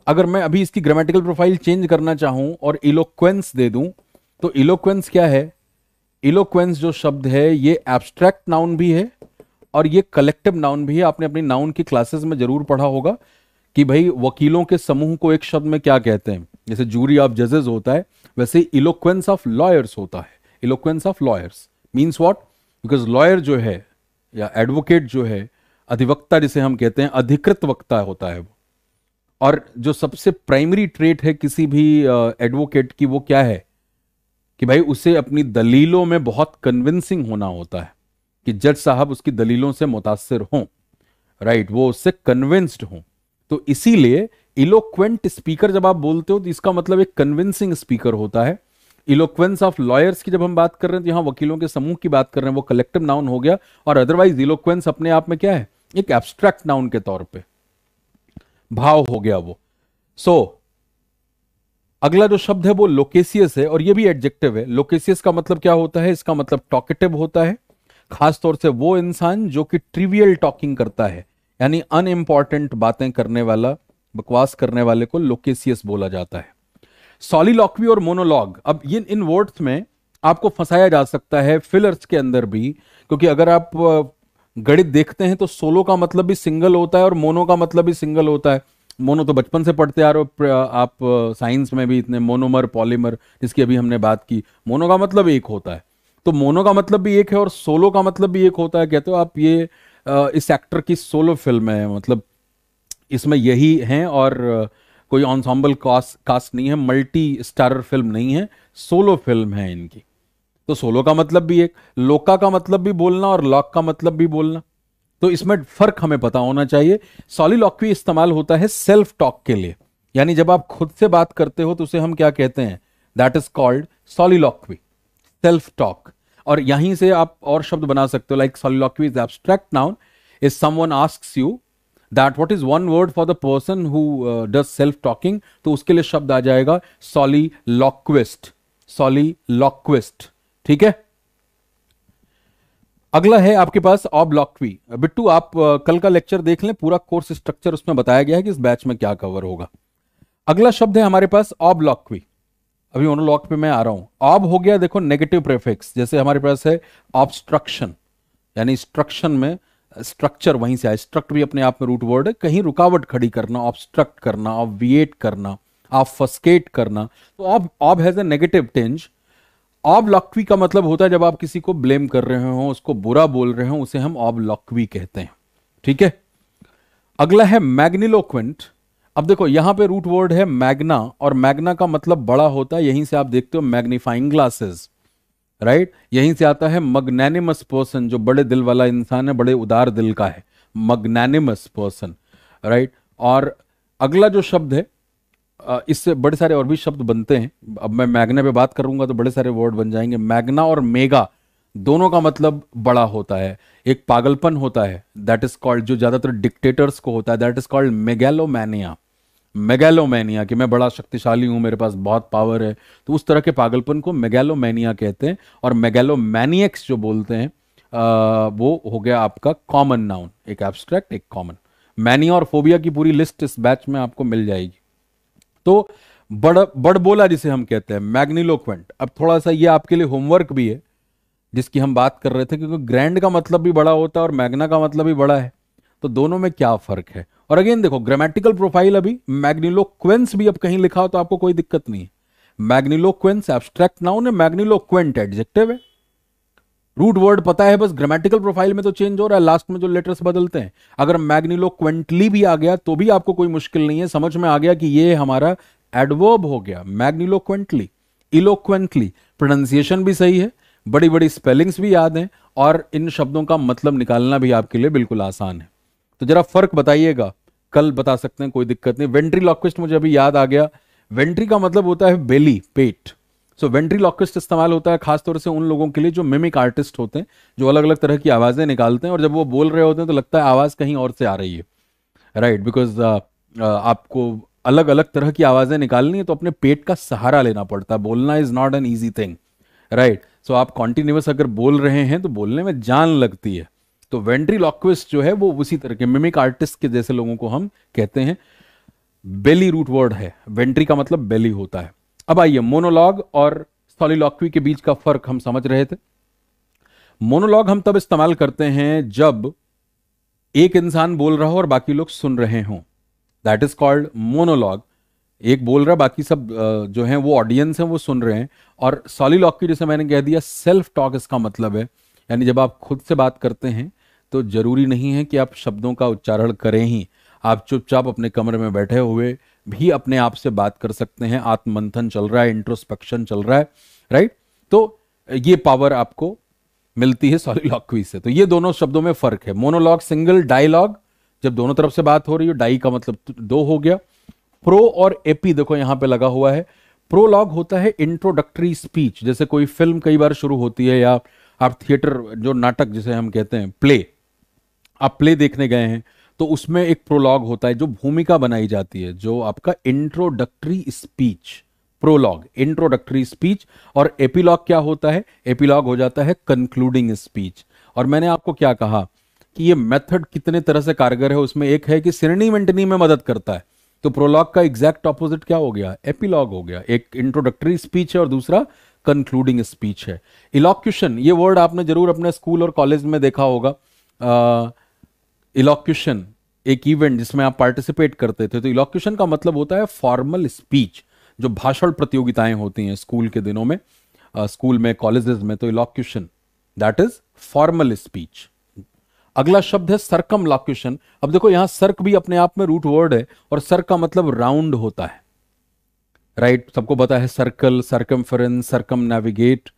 अगर मैं अभी इसकी ग्रामेटिकल प्रोफाइल चेंज करना चाहूं और इलोक्वेंस दे दूं तो इलोक्वेंस क्या है इलोक्वेंस जो शब्द है ये एब्स्ट्रैक्ट नाउन भी है और ये कलेक्टिव नाउन भी है आपने अपनी नाउन की क्लासेस में जरूर पढ़ा होगा कि भाई वकीलों के समूह को एक शब्द में क्या कहते हैं जैसे जूरी ऑफ जजेस होता है वैसे इलोक्वेंस ऑफ लॉयर्स होता है eloquence of lawyers means what because lawyer जो है या एडवोकेट जो है अधिवक्ता जिसे हम कहते हैं अधिकृत वक्ता होता है वो और जो सबसे प्राइमरी ट्रेट है किसी भी एडवोकेट की वो क्या है कि भाई उसे अपनी दलीलों में बहुत कन्विंसिंग होना होता है कि जज साहब उसकी दलीलों से मुतासर हों राइट वो उससे कन्विंस्ड हों तो इसीलिए इलोक्वेंट स्पीकर जब आप बोलते हो तो इसका मतलब एक कन्विंसिंग स्पीकर होता है इलोक्वेंस ऑफ लॉयर्स की जब हम बात कर रहे हैं तो यहां वकीलों के समूह की बात कर रहे हैं वो कलेक्टिव नाउन हो गया और अदरवाइज इलोक्वेंस अपने आप में क्या है एक एब्स्ट्रैक्ट नाउन के तौर पे भाव हो गया वो सो so, अगला जो शब्द है वो लोकेसियस है और ये भी एडजेक्टिव है लोकेसियस का मतलब क्या होता है इसका मतलब टॉकेटिव होता है खासतौर से वो इंसान जो कि ट्रिवियल टॉकिंग करता है यानी अनइम्पॉर्टेंट बातें करने वाला बकवास करने वाले को लोकेसियस बोला जाता है सॉलीलॉक्वी और मोनोलॉग अब ये इन वर्ड्स में आपको फंसाया जा सकता है फिलर्स के अंदर भी क्योंकि अगर आप गणित देखते हैं तो सोलो का मतलब भी सिंगल होता है और मोनो का मतलब भी सिंगल होता है मोनो तो बचपन से पढ़ते आ रहे हो आप साइंस में भी इतने मोनोमर पॉलीमर जिसकी अभी हमने बात की मोनो का मतलब एक होता है तो मोनो का मतलब भी एक है और सोलो का मतलब भी एक होता है कहते हो आप ये इस एक्टर की सोलो फिल्म है मतलब इसमें यही है और कोई ऑनसॉम्बल कास्ट कास्ट नहीं है मल्टी स्टारर फिल्म नहीं है सोलो फिल्म है इनकी तो सोलो का मतलब भी एक लोका का मतलब भी बोलना और लॉक का मतलब भी बोलना तो इसमें फर्क हमें पता होना चाहिए सॉलिलॉक्वी इस्तेमाल होता है सेल्फ टॉक के लिए यानी जब आप खुद से बात करते हो तो उसे हम क्या कहते हैं that is called soliloquy self talk और यहीं से आप और शब्द बना सकते हो like soliloquy is abstract noun is someone ask you that what is one word for the person who does self talking तो उसके लिए शब्द आ जाएगा सॉली लॉक्विस्ट ठीक है अगला है आपके पास लॉक्वी बिट्टू आप uh, कल का लेक्चर देख लें पूरा कोर्स स्ट्रक्चर उसमें बताया गया है कि इस बैच में क्या कवर होगा अगला शब्द है हमारे पास लॉक्वी अभी मोनोलॉग पे मैं आ रहा हूं अब हो गया देखो नेगेटिव प्रेफिक्स जैसे हमारे पास है ऑब्स्ट्रक्शन यानी स्ट्रक्शन में स्ट्रक्चर वहीं से आए स्ट्रक्ट भी अपने आप में रूट वर्ड है कहीं रुकावट खड़ी करना ऑब्स्ट्रक्ट करना ऑबिएट करना आप फस्केट करना तो अब ऑब हैज अ नेगेटिव टेंज ऑब लॉक्वी का मतलब होता है जब आप किसी को ब्लेम कर रहे हो उसको बुरा बोल रहे हो उसे हम ऑब लॉक्वी कहते हैं ठीक है अगला है मैग्निलोक्वेंट अब देखो यहां पे रूट वर्ड है मैग्ना और मैग्ना का मतलब बड़ा होता है यहीं से आप देखते हो मैग्नीफाइंग ग्लासेस राइट यहीं से आता है मगनैनिमस पर्सन जो बड़े दिल वाला इंसान है बड़े उदार दिल का है मगनैनिमस पर्सन राइट और अगला जो शब्द है इससे बड़े सारे और भी शब्द बनते हैं अब मैं मैग्ना पे बात करूंगा तो बड़े सारे वर्ड बन जाएंगे मैग्ना और मेगा दोनों का मतलब बड़ा होता है एक पागलपन होता है दैट इज कॉल्ड जो ज्यादातर डिक्टेटर्स को होता है that is called megalomania megalomania कि मैं बड़ा शक्तिशाली हूं मेरे पास बहुत पावर है तो उस तरह के पागलपन को मेगैलोमैनिया कहते हैं और मेगैलोमैनियक्स जो बोलते हैं आ, वो हो गया आपका कॉमन नाउन एक एब्स्ट्रैक्ट एक कॉमन मैनिया और फोबिया की पूरी लिस्ट इस बैच में आपको मिल जाएगी तो बड़ बड़बोला जिसे हम कहते हैं मैग्निलोक्वेंट अब थोड़ा सा ये आपके लिए होमवर्क भी है जिसकी हम बात कर रहे थे क्योंकि ग्रैंड का मतलब भी बड़ा होता है और मैग्ना का मतलब भी बड़ा है तो दोनों में क्या फर्क है और अगेन देखो ग्रामेटिकल प्रोफाइल अभी मैग्निलोक्वेंस भी अब कहीं लिखा हो तो आपको कोई दिक्कत नहीं है मैग्निलोक्वेंस एब्स्ट्रैक्ट नाउन है मैग्निलोक्वेंट एडजेक्टिव है रूट वर्ड पता है बस ग्रामेटिकल प्रोफाइल में तो चेंज हो रहा है लास्ट में जो लेटर्स बदलते हैं अगर मैग्निलोक्वेंटली भी आ गया तो भी आपको कोई मुश्किल नहीं है समझ में आ गया कि ये हमारा एडवर्ब हो गया मैग्निलोक्वेंटली इलोक्वेंटली प्रोनाउंसिएशन भी सही है बड़ी बड़ी स्पेलिंग्स भी याद हैं और इन शब्दों का मतलब निकालना भी आपके लिए बिल्कुल आसान है तो जरा फर्क बताइएगा कल बता सकते हैं कोई दिक्कत नहीं वेंट्री लॉक्विस्ट मुझे अभी याद आ गया वेंट्री का मतलब होता है बेली पेट सो वेंट्री लॉक्विस्ट इस्तेमाल होता है खासतौर से उन लोगों के लिए जो मिमिक आर्टिस्ट होते हैं जो अलग अलग तरह की आवाज़ें निकालते हैं और जब वो बोल रहे होते हैं तो लगता है आवाज़ कहीं और से आ रही है right right, because uh, uh, आपको अलग अलग तरह की आवाज़ें निकालनी है तो अपने पेट का सहारा लेना पड़ता है बोलना is not an easy thing right so आप कॉन्टिन्यूस अगर बोल रहे हैं तो बोलने में जान लगती है तो वेंड्री लॉक्विस्ट जो है वो उसी तरह के मिमिक आर्टिस्ट के जैसे लोगों को हम कहते हैं बेली रूट वर्ड है वेंट्री का मतलब बेली होता है अब आइए मोनोलॉग और सॉलीलॉक्वी के बीच का फर्क हम समझ रहे थे मोनोलॉग हम तब इस्तेमाल करते हैं जब एक इंसान बोल रहा हो और बाकी लोग सुन रहे हो दैट इज कॉल्ड मोनोलॉग एक बोल रहा बाकी सब जो हैं वो ऑडियंस हैं वो सुन रहे हैं और सॉलीलॉक्वी जैसे मैंने कह दिया सेल्फ टॉक इसका मतलब है यानी जब आप खुद से बात करते हैं तो जरूरी नहीं है कि आप शब्दों का उच्चारण करें ही आप चुपचाप अपने कमरे में बैठे हुए भी अपने आप से बात कर सकते हैं आत्ममंथन चल रहा है इंट्रोस्पेक्शन चल रहा है राइट तो ये पावर आपको मिलती है सॉलीलॉक्वी से तो ये दोनों शब्दों में फर्क है मोनोलॉग सिंगल डायलॉग जब दोनों तरफ से बात हो रही हो डाई का मतलब तो दो हो गया प्रो और एपी देखो यहां पे लगा हुआ है प्रोलॉग होता है इंट्रोडक्टरी स्पीच जैसे कोई फिल्म कई बार शुरू होती है या आप थिएटर जो नाटक जिसे हम कहते हैं प्ले आप प्ले देखने गए हैं तो उसमें एक प्रोलॉग होता है जो भूमिका बनाई जाती है जो आपका introductory speech prologue introductory speech और एपिलॉग क्या होता है एपिलॉग हो जाता है कंक्लूडिंग स्पीच और मैंने आपको क्या कहा कि ये मेथड कितने तरह से कारगर है उसमें एक है कि सिरणी मेंटनी में मदद करता है तो प्रोलॉग का एग्जैक्ट ऑपोजिट क्या हो गया एपिलॉग हो गया एक इंट्रोडक्टरी स्पीच है और दूसरा कंक्लूडिंग स्पीच है इलॉक्यूशन ये वर्ड आपने जरूर अपने स्कूल और कॉलेज में देखा होगा आ, इलोक्यूशन एक इवेंट जिसमें आप पार्टिसिपेट करते थे तो इलोक्यूशन का मतलब होता है फॉर्मल स्पीच जो भाषण प्रतियोगिताएं होती हैं स्कूल के दिनों में स्कूल में कॉलेजेस में तो elocution that is formal speech अगला शब्द है सरकम लॉक्यूशन अब देखो यहां सर्क भी अपने आप में रूट वर्ड है और सर्क का मतलब राउंड होता है राइट right? सबको पता है circle circum circumnavigate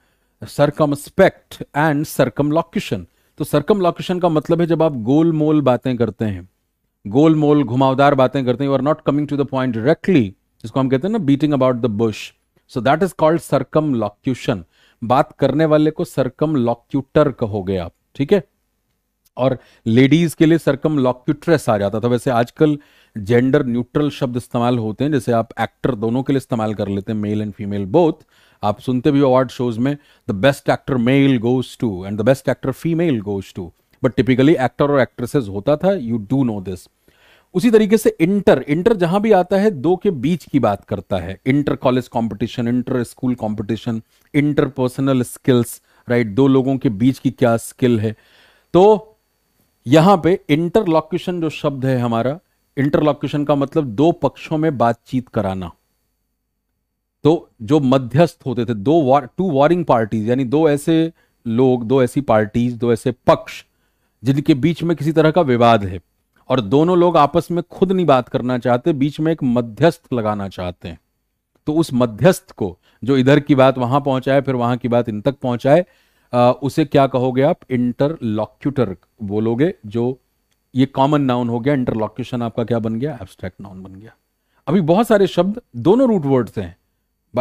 circumspect and circumlocution तो सरकम लॉकेशन का मतलब है जब आप गोल मोल बातें करते हैं गोल मोल घुमावदार बातें करते हैं you are not coming to the point directly जिसको हम कहते हैं ना beating about the bush so that is called circumlocution बात करने वाले को सरकम लॉक्यूटर कहोगे आप ठीक है और लेडीज के लिए सरकम लॉक्यूट्रेस आ जाता था वैसे आजकल जेंडर न्यूट्रल शब्द इस्तेमाल होते हैं जैसे आप एक्टर दोनों के लिए इस्तेमाल कर लेते हैं मेल एंड फीमेल बोथ आप सुनते भी अवार्ड शोज में the best actor male goes to and the best actor female goes to but typically actor और एक्ट्रेसेस होता था यू डू नो दिस उसी तरीके से इंटर इंटर जहां भी आता है दो के बीच की बात करता है inter college competition inter school competition interpersonal skills right दो लोगों के बीच की क्या स्किल है तो यहां पे इंटरलॉक्यूशन जो शब्द है हमारा इंटरलॉक्यूशन का मतलब दो पक्षों में बातचीत कराना तो जो मध्यस्थ होते थे दो वार टू वॉरिंग पार्टीज यानी दो ऐसे लोग दो ऐसी पार्टीज दो ऐसे पक्ष जिनके बीच में किसी तरह का विवाद है और दोनों लोग आपस में खुद नहीं बात करना चाहते बीच में एक मध्यस्थ लगाना चाहते हैं तो उस मध्यस्थ को जो इधर की बात वहां पहुंचाए फिर वहां की बात इन तक पहुंचाए उसे क्या कहोगे आप इंटरलॉक्यूटर बोलोगे जो ये कॉमन नाउन हो गया इंटरलॉक्यूशन आपका क्या बन गया एब्स्ट्रैक्ट नाउन बन गया अभी बहुत सारे शब्द दोनों रूट वर्ड से हैं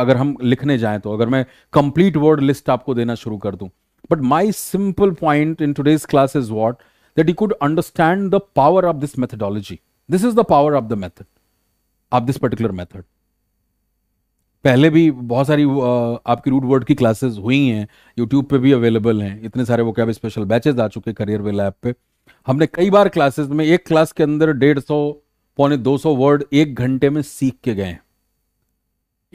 अगर हम लिखने जाएं तो अगर मैं कंप्लीट वर्ड लिस्ट आपको देना शुरू कर दूं but my simple point in today's class is what that you could understand the power of this methodology this is the power of the method of this particular method पहले भी बहुत सारी आपकी रूट वर्ड की classes हुई हैं YouTube पे भी अवेलेबल हैं इतने सारे वो क्या स्पेशल बैचेस आ चुके करियर वेल ऐप पे हमने कई बार क्लासेस में एक क्लास के अंदर डेढ़ सौ पौने दो सौ वर्ड एक घंटे में सीख के गए हैं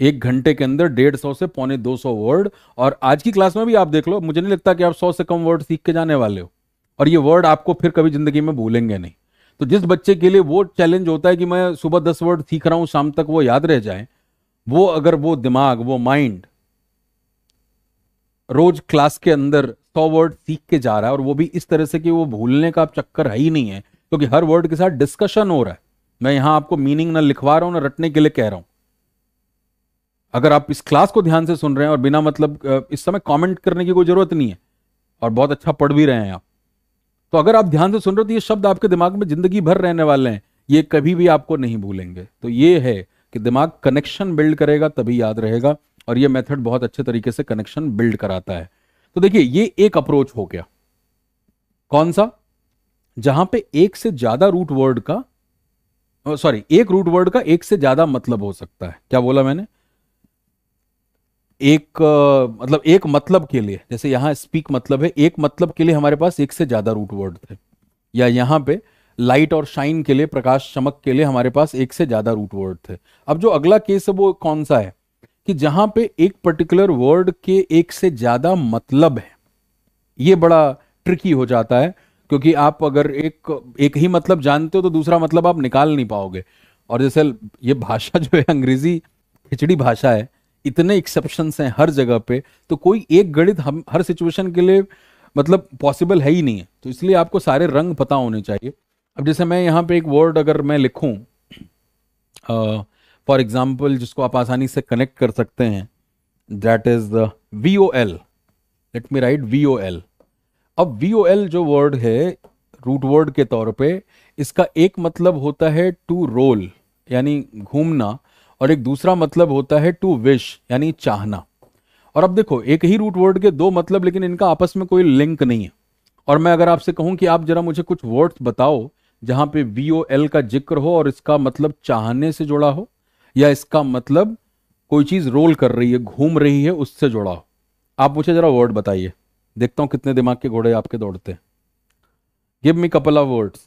एक घंटे के अंदर डेढ़ सौ से पौने दो सौ वर्ड और आज की क्लास में भी आप देख लो मुझे नहीं लगता कि आप सौ से कम वर्ड सीख के जाने वाले हो और ये वर्ड आपको फिर कभी जिंदगी में भूलेंगे नहीं तो जिस बच्चे के लिए वो चैलेंज होता है कि मैं सुबह दस वर्ड सीख रहा हूं शाम तक वो याद रह जाए वो अगर वो दिमाग वो माइंड रोज क्लास के अंदर सौ वर्ड सीख के जा रहा है और वो भी इस तरह से कि वो भूलने का चक्कर है ही नहीं है क्योंकि तो हर वर्ड के साथ डिस्कशन हो रहा है मैं यहां आपको मीनिंग ना लिखवा रहा हूं ना रटने के लिए कह रहा हूं अगर आप इस क्लास को ध्यान से सुन रहे हैं और बिना मतलब इस समय कमेंट करने की कोई ज़रूरत नहीं है और बहुत अच्छा पढ़ भी रहे हैं आप तो अगर आप ध्यान से सुन रहे हो तो ये शब्द आपके दिमाग में ज़िंदगी भर रहने वाले हैं ये कभी भी आपको नहीं भूलेंगे तो ये है कि दिमाग कनेक्शन बिल्ड करेगा तभी याद रहेगा और ये मेथड बहुत अच्छे तरीके से कनेक्शन बिल्ड कराता है तो देखिए ये एक अप्रोच हो गया कौन सा जहां पे एक से ज्यादा रूट वर्ड का सॉरी एक रूट वर्ड का एक से ज्यादा मतलब हो सकता है क्या बोला मैंने एक मतलब एक मतलब के लिए जैसे यहाँ स्पीक मतलब है एक मतलब के लिए हमारे पास एक से ज़्यादा रूट वर्ड थे या यहाँ पे लाइट और शाइन के लिए प्रकाश चमक के लिए हमारे पास एक से ज़्यादा रूट वर्ड थे अब जो अगला केस है वो कौन सा है कि जहां पे एक पर्टिकुलर वर्ड के एक से ज़्यादा मतलब है ये बड़ा ट्रिकी हो जाता है क्योंकि आप अगर एक एक ही मतलब जानते हो तो दूसरा मतलब आप निकाल नहीं पाओगे और जैसे ये भाषा जो है अंग्रेज़ी खिचड़ी भाषा है इतने एक्सेप्शन हैं हर जगह पे तो कोई एक गणित हम हर सिचुएशन के लिए मतलब पॉसिबल है ही नहीं है तो इसलिए आपको सारे रंग पता होने चाहिए अब जैसे मैं यहाँ पे एक वर्ड अगर मैं लिखूँ फॉर एग्जाम्पल जिसको आप आसानी से कनेक्ट कर सकते हैं that is the V O L let me write V O L अब वी ओ एल जो वर्ड है रूट वर्ड के तौर पे इसका एक मतलब होता है टू रोल यानी घूमना और एक दूसरा मतलब होता है टू विश यानी चाहना और अब देखो एक ही रूट वर्ड के दो मतलब लेकिन इनका आपस में कोई लिंक नहीं है और मैं अगर आपसे कहूं कि आप जरा मुझे कुछ वर्ड्स बताओ जहां पे वी ओ एल का जिक्र हो और इसका मतलब चाहने से जुड़ा हो या इसका मतलब कोई चीज रोल कर रही है घूम रही है उससे जुड़ा हो आप मुझे जरा वर्ड बताइए देखता हूं कितने दिमाग के घोड़े आपके दौड़ते हैं give me couple of words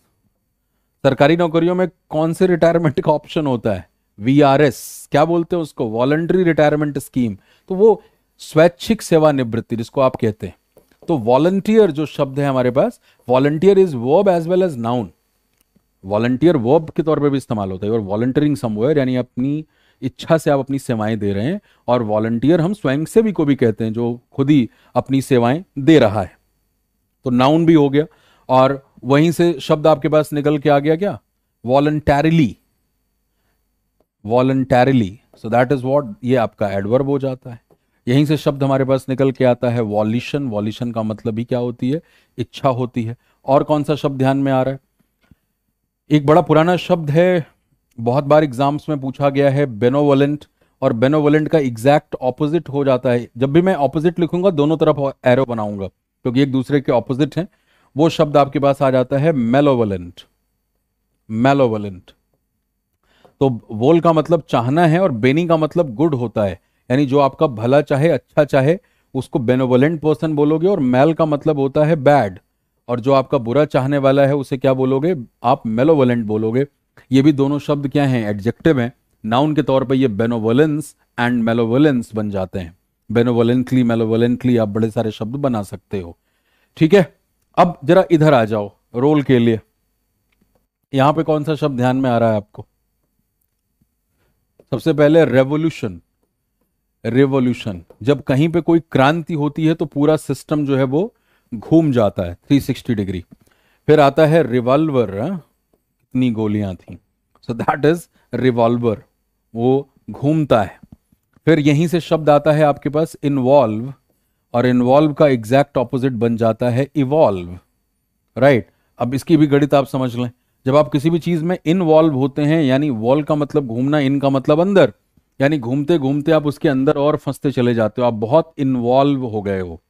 सरकारी नौकरियों में कौन से रिटायरमेंट का ऑप्शन होता है वीआरएस क्या बोलते हैं उसको वॉलंटरी रिटायरमेंट स्कीम तो वो स्वैच्छिक सेवानिवृत्ति जिसको आप कहते हैं तो वॉलंटियर जो शब्द है हमारे पास volunteer is verb as well as noun volunteer verb के तौर पे भी इस्तेमाल होता है और वॉलंटियरिंग समवेयर यानी अपनी इच्छा से आप अपनी सेवाएं दे रहे हैं और वॉलंटियर हम स्वयं सेवी को भी कहते हैं जो खुद ही अपनी सेवाएं दे रहा है तो नाउन भी हो गया और वहीं से शब्द आपके पास निकल के आ गया क्या voluntarily voluntarily so that is what ये आपका एडवर्ब हो जाता है यहीं से शब्द हमारे पास निकल के आता है वॉल्यूशन वॉल्यूशन का मतलब ही क्या होती है इच्छा होती है और कौन सा शब्द ध्यान में आ रहा है एक बड़ा पुराना शब्द है बहुत बार एग्जाम्स में पूछा गया है बेनोवलेंट और बेनोवलेंट का एग्जैक्ट ऑपोजिट हो जाता है जब भी मैं ऑपोजिट लिखूंगा दोनों तरफ एरो बनाऊंगा क्योंकि एक दूसरे के ऑपोजिट हैं वो शब्द आपके पास आ जाता है मेलोवलेंट मेलोवलेंट तो वोल का मतलब चाहना है और बेनी का मतलब गुड होता है यानी जो आपका भला चाहे अच्छा चाहे उसको बेनोवलेंट पर्सन बोलोगे और मैल का मतलब होता है बैड और जो आपका बुरा चाहने वाला है उसे क्या बोलोगे आप मेलोवलेंट बोलोगे ये भी दोनों शब्द क्या हैं एडजेक्टिव हैं नाउन के तौर पर ये बेनोवलेंस एंड मेलोवलेंस बन जाते हैं बेनोवलेंटली मेलोवलेंटली आप बड़े सारे शब्द बना सकते हो ठीक है अब जरा इधर आ जाओ रोल के लिए यहां पे कौन सा शब्द ध्यान में आ रहा है आपको सबसे पहले रेवोल्यूशन रेवोल्यूशन जब कहीं पे कोई क्रांति होती है तो पूरा सिस्टम जो है वो घूम जाता है 360 डिग्री फिर आता है रिवॉल्वर कितनी गोलियां थी सो दैट इज रिवॉल्वर वो घूमता है फिर यहीं से शब्द आता है आपके पास इन्वॉल्व और इन्वॉल्व का एग्जैक्ट ऑपोजिट बन जाता है इवॉल्व राइट right? अब इसकी भी गणित आप समझ लें जब आप किसी भी चीज में इनवॉल्व होते हैं यानी वॉल का मतलब घूमना इन का मतलब अंदर यानी घूमते घूमते आप उसके अंदर और फंसते चले जाते हो आप बहुत इन्वॉल्व हो गए हो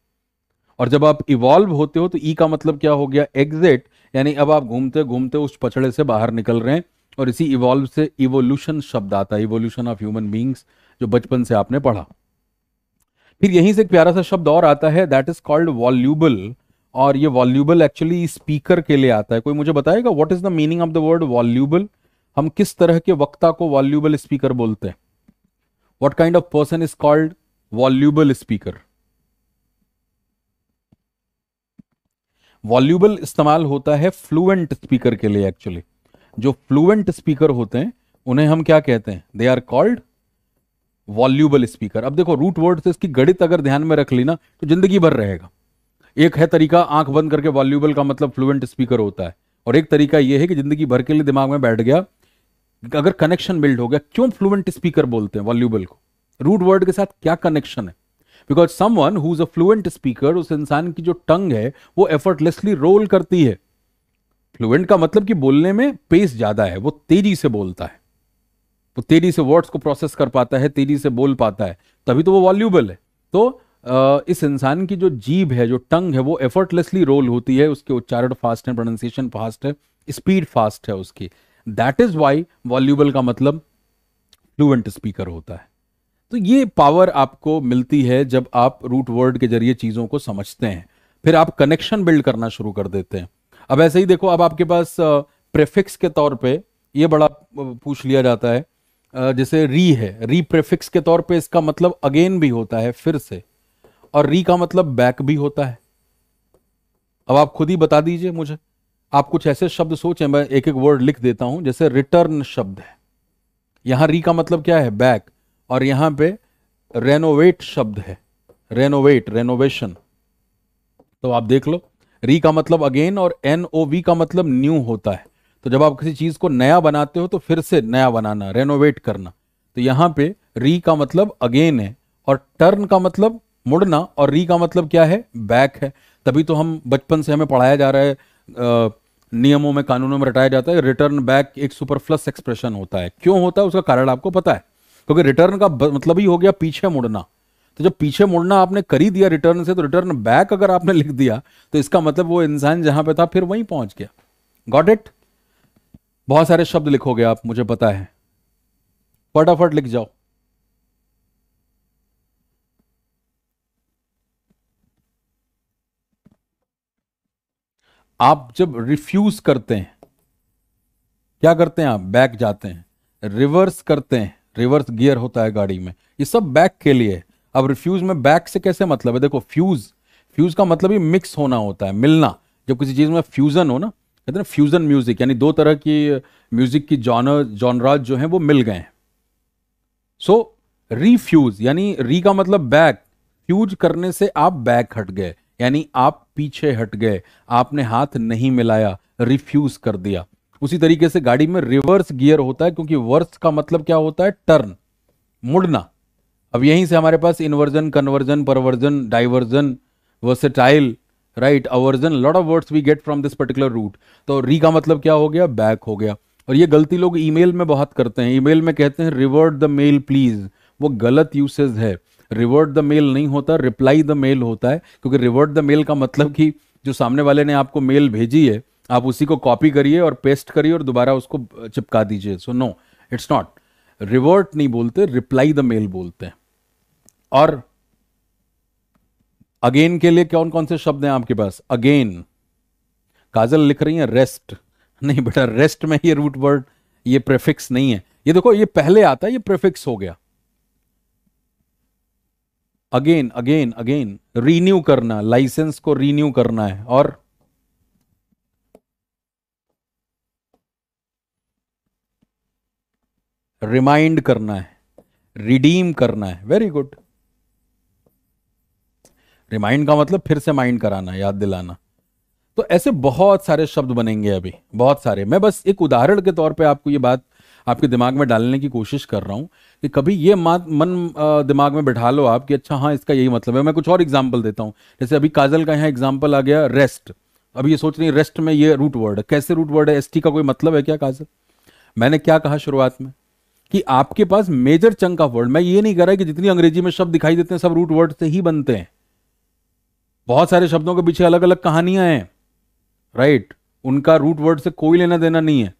और जब आप इवॉल्व होते हो तो ई e का मतलब क्या हो गया एग्जिट यानी अब आप घूमते घूमते उस पछड़े से बाहर निकल रहे हैं और इसी इवॉल्व से इवोल्यूशन शब्द आता है इवोल्यूशन ऑफ ह्यूमन बींग्स जो बचपन से आपने पढ़ा फिर यहीं से एक प्यारा सा शब्द और आता है दैट इज कॉल्ड वॉल्यूबल और ये वॉल्यूबल एक्चुअली स्पीकर के लिए आता है कोई मुझे बताएगा what is the meaning of the word voluble हम किस तरह के वक्ता को वॉल्यूबल स्पीकर बोलते हैं what kind of person is called voluble speaker voluble इस्तेमाल होता है फ्लुएंट स्पीकर के लिए एक्चुअली जो फ्लुएंट स्पीकर होते हैं उन्हें हम क्या कहते हैं they are called voluble speaker अब देखो रूट वर्ड से इसकी गणित अगर ध्यान में रख ली ना तो जिंदगी भर रहेगा एक है तरीका आंख बंद करके वॉल्यूबल का मतलब फ्लुएंट स्पीकर होता है और एक तरीका यह है कि जिंदगी भर के लिए दिमाग में बैठ गया अगर कनेक्शन बिल्ड हो गया क्यों फ्लुएंट स्पीकर बोलते हैं वॉल्यूबल को रूट वर्ड के साथ क्या कनेक्शन है because one who fluent speaker उस इंसान की जो टंग है वो एफर्टलेसली रोल करती है फ्लुएंट का मतलब कि बोलने में पेस ज्यादा है वो तेजी से बोलता है वो तेजी से वर्ड्स को प्रोसेस कर पाता है तेजी से बोल पाता है तभी तो वो वॉल्यूबल है तो इस इंसान की जो जीव है जो टंग है वो एफर्टलेसली रोल होती है उसके उच्चारण फास्ट है प्रोनाउंसिएशन फास्ट है स्पीड फास्ट है उसकी दैट इज वाई वॉल्यूबल का मतलब फ्लुएंट स्पीकर होता है तो ये पावर आपको मिलती है जब आप रूट वर्ड के जरिए चीज़ों को समझते हैं फिर आप कनेक्शन बिल्ड करना शुरू कर देते हैं अब ऐसे ही देखो अब आपके पास प्रेफिक्स के तौर पे ये बड़ा पूछ लिया जाता है जैसे री है री प्रेफिक्स के तौर पे इसका मतलब अगेन भी होता है फिर से और री का मतलब बैक भी होता है अब आप खुद ही बता दीजिए मुझे आप कुछ ऐसे शब्द सोचें मैं एक एक वर्ड लिख देता हूं जैसे रिटर्न शब्द है यहां री का मतलब क्या है बैक और यहां पे रेनोवेट शब्द है रेनोवेट रेनोवेशन तो आप देख लो री का मतलब अगेन और एन ओ वी का मतलब न्यू होता है तो जब आप किसी चीज को नया बनाते हो तो फिर से नया बनाना रेनोवेट करना तो यहां पे री का मतलब अगेन है और टर्न का मतलब मुड़ना और री का मतलब क्या है बैक है तभी तो हम बचपन से हमें पढ़ाया जा रहा है नियमों में कानूनों में रटाया जाता है रिटर्न बैक एक सुपरफ्लस एक्सप्रेशन होता है क्यों होता है उसका कारण आपको पता है क्योंकि रिटर्न का मतलब ही हो गया पीछे मुड़ना तो जब पीछे मुड़ना आपने कर ही दिया रिटर्न से तो रिटर्न बैक अगर आपने लिख दिया तो इसका मतलब वो इंसान जहां पे था फिर वहीं पहुंच गया गॉट इट बहुत सारे शब्द लिखोगे आप मुझे पता है फटाफट लिख जाओ आप जब रिफ्यूज करते हैं क्या करते हैं आप बैक जाते हैं रिवर्स करते हैं रिवर्स गियर होता है गाड़ी में ये सब बैक के लिए अब रिफ्यूज में बैक से कैसे मतलब है देखो फ्यूज फ्यूज का मतलब ही मिक्स होना होता है मिलना जब किसी चीज़ में फ्यूजन हो ना कहते हैं फ्यूजन म्यूजिक यानी दो तरह की म्यूजिक की जॉनर जॉनराज जो है वो मिल गए हैं सो रीफ्यूज यानी री का मतलब बैक फ्यूज करने से आप बैक हट गए यानी आप पीछे हट गए आपने हाथ नहीं मिलाया रिफ्यूज कर दिया उसी तरीके से गाड़ी में रिवर्स गियर होता है क्योंकि वर्स का मतलब क्या होता है टर्न मुड़ना अब यहीं से हमारे पास inversion conversion perversion diversion versatile right aversion lot of words we get from this particular root तो री का मतलब क्या हो गया बैक हो गया और ये गलती लोग ईमेल में बहुत करते हैं ईमेल में कहते हैं रिवर्ट द मेल प्लीज वो गलत यूसेज है रिवर्ट द मेल नहीं होता रिप्लाई द मेल होता है क्योंकि रिवर्ट द मेल का मतलब कि जो सामने वाले ने आपको मेल भेजी है आप उसी को कॉपी करिए और पेस्ट करिए और दोबारा उसको चिपका दीजिए so no it's not revert नहीं बोलते रिप्लाई द मेल बोलते हैं और अगेन के लिए कौन कौन से शब्द हैं आपके पास अगेन काजल लिख रही है रेस्ट नहीं बेटा रेस्ट में ये रूट वर्ड ये प्रेफिक्स नहीं है ये देखो ये पहले आता है ये प्रेफिक्स हो गया अगेन अगेन अगेन रीन्यू करना लाइसेंस को रीन्यू करना है और रिमाइंड करना है रिडीम करना है वेरी गुड रिमाइंड का मतलब फिर से माइंड कराना याद दिलाना तो ऐसे बहुत सारे शब्द बनेंगे अभी बहुत सारे मैं बस एक उदाहरण के तौर पे आपको ये बात आपके दिमाग में डालने की कोशिश कर रहा हूँ कि कभी ये मन दिमाग में बैठा लो आप कि अच्छा हाँ इसका यही मतलब है मैं कुछ और एग्जाम्पल देता हूँ जैसे अभी काजल का यहाँ एग्जाम्पल आ गया रेस्ट अभी ये सोच रही है रेस्ट में ये रूट वर्ड है कैसे रूट वर्ड है एस का कोई मतलब है क्या काजल मैंने क्या कहा शुरुआत में कि आपके पास मेजर चंक ऑफ वर्ड मैं ये नहीं कह रहा कि जितनी अंग्रेजी में शब्द दिखाई देते हैं सब रूट वर्ड से ही बनते हैं बहुत सारे शब्दों के पीछे अलग अलग कहानियां हैं राइट उनका रूट वर्ड से कोई लेना देना नहीं है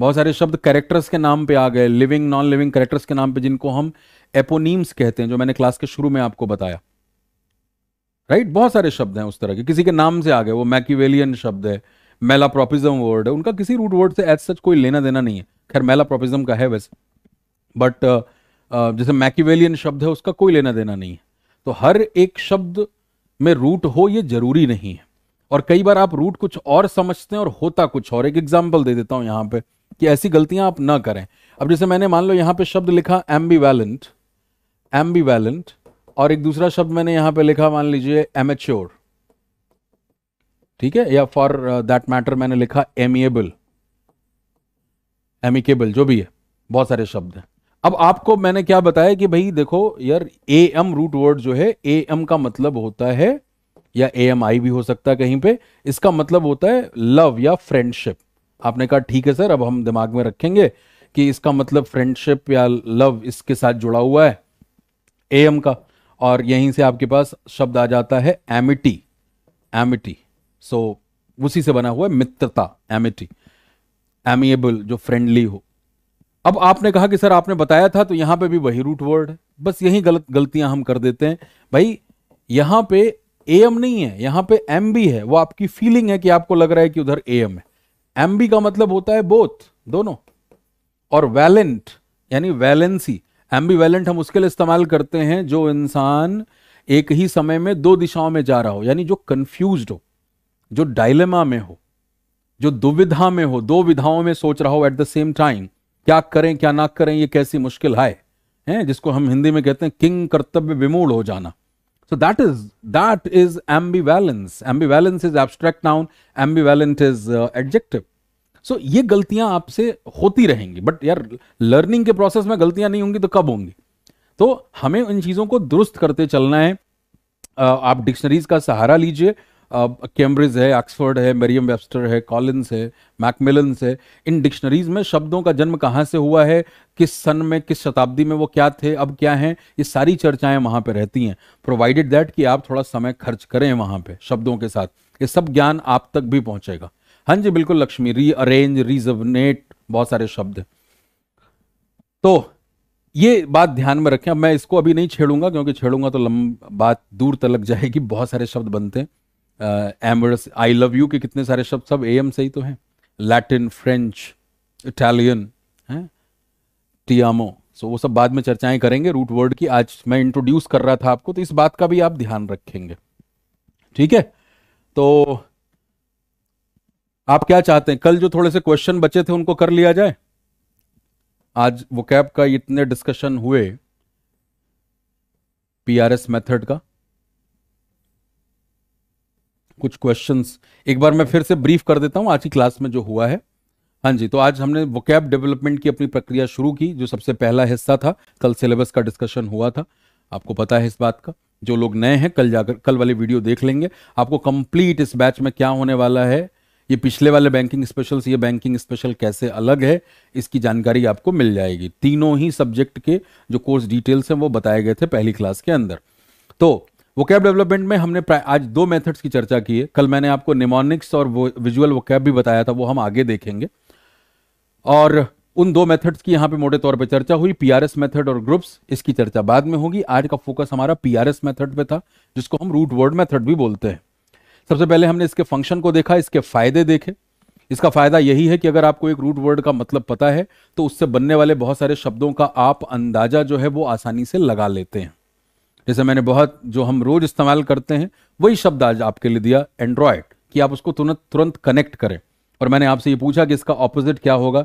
बहुत सारे शब्द कैरेक्टर्स के नाम पे आ गए लिविंग नॉन लिविंग कैरेक्टर्स के नाम पे जिनको हम एपोनीम्स कहते हैं जो मैंने क्लास के शुरू में आपको बताया राइट right? बहुत सारे शब्द हैं उस तरह के किसी के नाम से आ गए वो मैकिवेलियन शब्द है मेलाप्रोपिज्म वर्ड है उनका किसी रूट वर्ड से एज सच कोई लेना देना नहीं है खैर मेलाप्रोपिज्म का है वैसे बट uh, uh, जैसे मैकिवेलियन शब्द है उसका कोई लेना देना नहीं है तो हर एक शब्द में रूट हो ये जरूरी नहीं है और कई बार आप रूट कुछ और समझते हैं और होता कुछ और एक एग्जाम्पल दे देता हूं यहाँ पे कि ऐसी गलतियां आप ना करें अब जैसे मैंने मान लो यहां पे शब्द लिखा एमबी वैलेंट एमबी वैलेंट और एक दूसरा शब्द मैंने यहां पे लिखा मान लीजिए एमेच्योर ठीक है या फॉर दैट मैटर मैंने लिखा एमिएबल एमिकेबल जो भी है बहुत सारे शब्द हैं अब आपको मैंने क्या बताया कि भाई देखो यार ए एम रूट वर्ड जो है ए एम का मतलब होता है या ए एम आई भी हो सकता है कहीं पे इसका मतलब होता है लव या फ्रेंडशिप आपने कहा ठीक है सर अब हम दिमाग में रखेंगे कि इसका मतलब फ्रेंडशिप या लव इसके साथ जुड़ा हुआ है एम का और यहीं से आपके पास शब्द आ जाता है एमिटी एमिटी सो उसी से बना हुआ है मित्रता एमिटी एमिएबल जो फ्रेंडली हो अब आपने कहा कि सर आपने बताया था तो यहां पे भी वही रूट वर्ड है बस यही गलत गलतियां हम कर देते हैं भाई यहां पे एम नहीं है यहां पे एम भी है वो आपकी फीलिंग है कि आपको लग रहा है कि उधर एम है एम्बी का मतलब होता है बोथ दोनों और वैलेंट यानी वैलेंसी एम्बी वैलेंट हम उसके लिए इस्तेमाल करते हैं जो इंसान एक ही समय में दो दिशाओं में जा रहा हो यानी जो कंफ्यूज हो जो डायलेमा में हो जो दुविधा में हो दो विधाओं में सोच रहा हो एट द सेम टाइम क्या करें क्या ना करें ये कैसी मुश्किल है हैं जिसको हम हिंदी में कहते हैं किंग कर्तव्य विमूल हो जाना So that is that is ambivalence. Ambivalence is abstract noun. Ambivalent is uh, adjective. So so, ये गलतियां आपसे होती रहेंगी बट यार लर्निंग के प्रोसेस में गलतियां नहीं होंगी तो कब होंगी तो हमें इन चीज़ों को दुरुस्त करते चलना है आप डिक्शनरीज का सहारा लीजिए कैम्ब्रिज है ऑक्सफोर्ड है मेरियम वेबस्टर है कॉलिन्स है मैकमिलन्स है इन डिक्शनरीज में शब्दों का जन्म कहाँ से हुआ है किस सन में किस शताब्दी में वो क्या थे अब क्या हैं ये सारी चर्चाएं वहाँ पे रहती हैं प्रोवाइडेड दैट कि आप थोड़ा समय खर्च करें वहाँ पे शब्दों के साथ ये सब ज्ञान आप तक भी पहुँचेगा हाँ जी बिल्कुल लक्ष्मी रीअरेंज रिजवनेट बहुत सारे शब्द हैं तो ये बात ध्यान में रखें अब मैं इसको अभी नहीं छेड़ूंगा क्योंकि छेड़ूंगा तो लंब बात दूर तक लग जाएगी बहुत सारे शब्द बनते हैं एमरस आई लव यू के कितने सारे शब्द सब ए एम से ही तो हैं लैटिन फ्रेंच इटालियन हैं टियामो सो वो सब बाद में चर्चाएं करेंगे रूट वर्ड की आज मैं इंट्रोड्यूस कर रहा था आपको तो इस बात का भी आप ध्यान रखेंगे ठीक है तो आप क्या चाहते हैं कल जो थोड़े से क्वेश्चन बचे थे उनको कर लिया जाए आज वो कैब का इतने डिस्कशन हुए पीआरएस मेथड का कुछ क्वेश्चंस एक बार मैं फिर से ब्रीफ कर देता हूँ आज की क्लास में जो हुआ है हाँ जी तो आज हमने वोकैब डेवलपमेंट की अपनी प्रक्रिया शुरू की जो सबसे पहला हिस्सा था कल सिलेबस का डिस्कशन हुआ था आपको पता है इस बात का जो लोग नए हैं कल जाकर कल वाली वीडियो देख लेंगे आपको कंप्लीट इस बैच में क्या होने वाला है ये पिछले वाले बैंकिंग स्पेशल से ये बैंकिंग स्पेशल कैसे अलग है इसकी जानकारी आपको मिल जाएगी तीनों ही सब्जेक्ट के जो कोर्स डिटेल्स हैं वो बताए गए थे पहली क्लास के अंदर तो वोकैब डेवलपमेंट में हमने आज दो मेथड्स की चर्चा की है कल मैंने आपको निमोनिक्स और विजुअल वोकैब भी बताया था वो हम आगे देखेंगे और उन दो मेथड्स की यहाँ पे मोटे तौर पे चर्चा हुई पीआरएस मेथड और ग्रुप्स इसकी चर्चा बाद में होगी आज का फोकस हमारा पीआरएस मेथड पे था जिसको हम रूट वर्ड मेथड भी बोलते हैं सबसे पहले हमने इसके फंक्शन को देखा इसके फायदे देखे इसका फायदा यही है कि अगर आपको एक रूट वर्ड का मतलब पता है तो उससे बनने वाले बहुत सारे शब्दों का आप अंदाजा जो है वो आसानी से लगा लेते हैं जैसे मैंने बहुत जो हम रोज इस्तेमाल करते हैं वही शब्द आज आपके लिए दिया एंड्रॉयड कि आप उसको तुरंत तुरंत कनेक्ट करें और मैंने आपसे ये पूछा कि इसका ऑपोजिट क्या होगा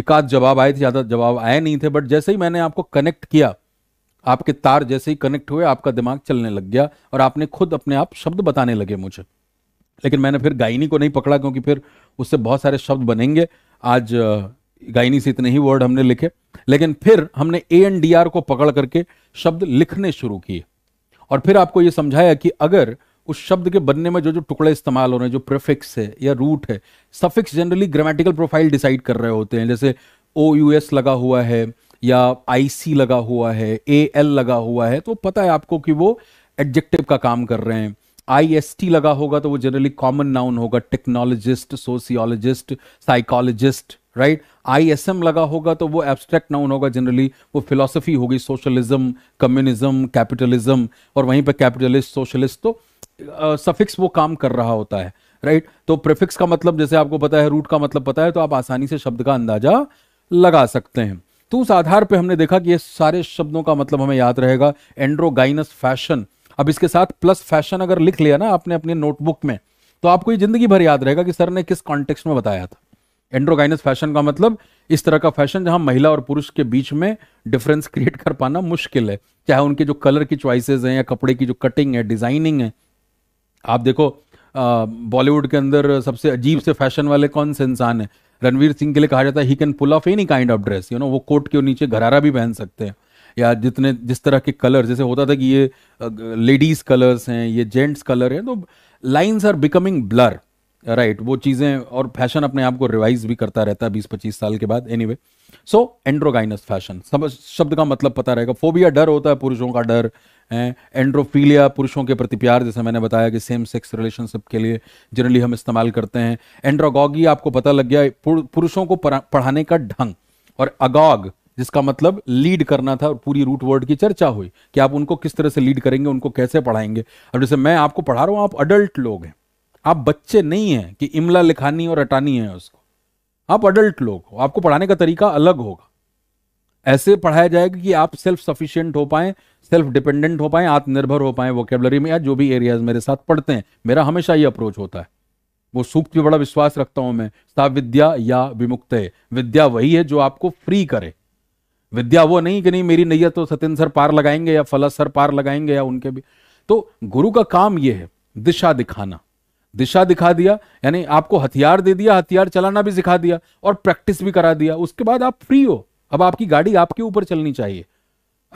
एक आध जवाब आए थे ज़्यादा जवाब आए नहीं थे बट जैसे ही मैंने आपको कनेक्ट किया आपके तार जैसे ही कनेक्ट हुए आपका दिमाग चलने लग गया और आपने खुद अपने आप शब्द बताने लगे मुझे लेकिन मैंने फिर गायनी को नहीं पकड़ा क्योंकि फिर उससे बहुत सारे शब्द बनेंगे आज गायनी से इतने ही वर्ड हमने लिखे लेकिन फिर हमने ए एन डी आर को पकड़ करके शब्द लिखने शुरू किए और फिर आपको यह समझाया कि अगर उस शब्द के बनने में जो जो टुकड़े इस्तेमाल हो रहे हैं जो प्रिफिक्स है या रूट है suffix generally grammatical profile decide कर रहे होते हैं जैसे ओ यू एस लगा हुआ है या आई सी लगा हुआ है ए एल लगा हुआ है तो पता है आपको कि वो एडजेक्टिव का काम कर रहे हैं आई एस टी लगा होगा तो वो जनरली कॉमन नाउन होगा technologist sociologist psychologist right I S M लगा होगा तो वो एब्स्ट्रैक्ट नाउन होगा जनरली वो फिलोसफी होगी सोशलिज्म कम्युनिज्म कैपिटलिज्म और वहीं पर कैपिटलिस्ट सोशलिस्ट तो सफिक्स uh, वो काम कर रहा होता है राइट right? तो प्रिफिक्स का मतलब जैसे आपको पता है रूट का मतलब पता है तो आप आसानी से शब्द का अंदाजा लगा सकते हैं तो उस आधार पे हमने देखा कि ये सारे शब्दों का मतलब हमें याद रहेगा एंड्रोगाइनस फैशन अब इसके साथ प्लस फैशन अगर लिख लिया ना आपने अपने नोटबुक में तो आपको ये जिंदगी भर याद रहेगा कि सर ने किस कॉन्टेक्स्ट में बताया था एंड्रोगाइनस फैशन का मतलब इस तरह का फैशन जहां महिला और पुरुष के बीच में डिफरेंस क्रिएट कर पाना मुश्किल है चाहे उनके जो कलर की चॉइसेस हैं या कपड़े की जो कटिंग है डिजाइनिंग है आप देखो बॉलीवुड के अंदर सबसे अजीब से फैशन वाले कौन से इंसान है रणवीर सिंह के लिए कहा जाता है he can pull off any kind of dress you know वो कोट के नीचे घरारा भी पहन सकते हैं या जितने जिस तरह के कलर जैसे होता था कि ये लेडीज कलर्स हैं ये जेंट्स कलर हैं तो lines are becoming blur right right, वो चीज़ें और फैशन अपने आप को रिवाइज भी करता रहता है बीस पच्चीस साल के बाद एनी वे सो एंड्रोगाइनस फैशन सब शब्द का मतलब पता रहेगा फोबिया डर होता है पुरुषों का डर एंड्रोफीलिया पुरुषों के प्रति प्यार जैसे मैंने बताया कि सेम सेक्स रिलेशनशिप के लिए जनरली हम इस्तेमाल करते हैं एंड्रोगॉगी आपको पता लग गया पुरुषों को पढ़ाने का ढंग और अगॉग जिसका मतलब लीड करना था और पूरी रूट वर्ड की चर्चा हुई कि आप उनको किस तरह से लीड करेंगे उनको कैसे पढ़ाएंगे और जैसे मैं आपको पढ़ा रहा हूँ आप अडल्ट लोग हैं आप बच्चे नहीं हैं कि इमला लिखानी और हटानी है उसको आप अडल्ट लोग हो आपको पढ़ाने का तरीका अलग होगा ऐसे पढ़ाया जाएगा कि आप सेल्फ सफिशियंट हो पाएं सेल्फ डिपेंडेंट हो पाएं आत्मनिर्भर हो पाए वोकेबलरी में या जो भी एरियाज मेरे साथ पढ़ते हैं मेरा हमेशा ये अप्रोच होता है वो सूक्त भी बड़ा विश्वास रखता हूं मैं साफ विद्या या विमुक्त विद्या वही है जो आपको फ्री करे विद्या वो नहीं कि नहीं मेरी नैयत तो सत्यन सर पार लगाएंगे या फल सर पार लगाएंगे या उनके भी तो गुरु का काम यह है दिशा दिखाना दिशा दिखा दिया यानी आपको हथियार दे दिया हथियार चलाना भी सिखा दिया और प्रैक्टिस भी करा दिया उसके बाद आप फ्री हो अब आपकी गाड़ी आपके ऊपर चलनी चाहिए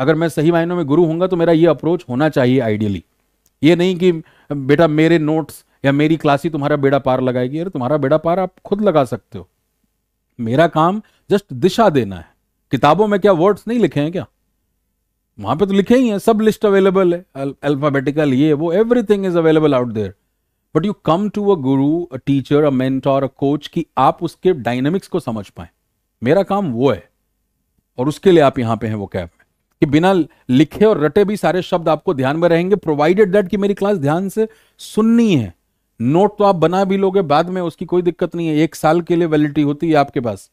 अगर मैं सही मायनों में गुरु हूंगा तो मेरा ये अप्रोच होना चाहिए आइडियली ये नहीं कि बेटा मेरे नोट्स या मेरी क्लास ही तुम्हारा बेड़ा पार लगाएगी अरे तुम्हारा बेड़ा पार आप खुद लगा सकते हो मेरा काम जस्ट दिशा देना है किताबों में क्या वर्ड्स नहीं लिखे हैं क्या वहां पे तो लिखे ही हैं सब लिस्ट अवेलेबल है अल्फाबेटिकल ये वो everything is available out there but you come to a guru a teacher a mentor a coach कि आप उसके डायनेमिक्स को समझ पाए मेरा काम वो है और उसके लिए आप यहां पे हैं वो कैब में कि बिना लिखे और रटे भी सारे शब्द आपको ध्यान में रहेंगे प्रोवाइडेड दैट कि मेरी क्लास ध्यान से सुननी है नोट तो आप बना भी लोगे बाद में उसकी कोई दिक्कत नहीं है एक साल के लिए वैलिडिटी होती है आपके पास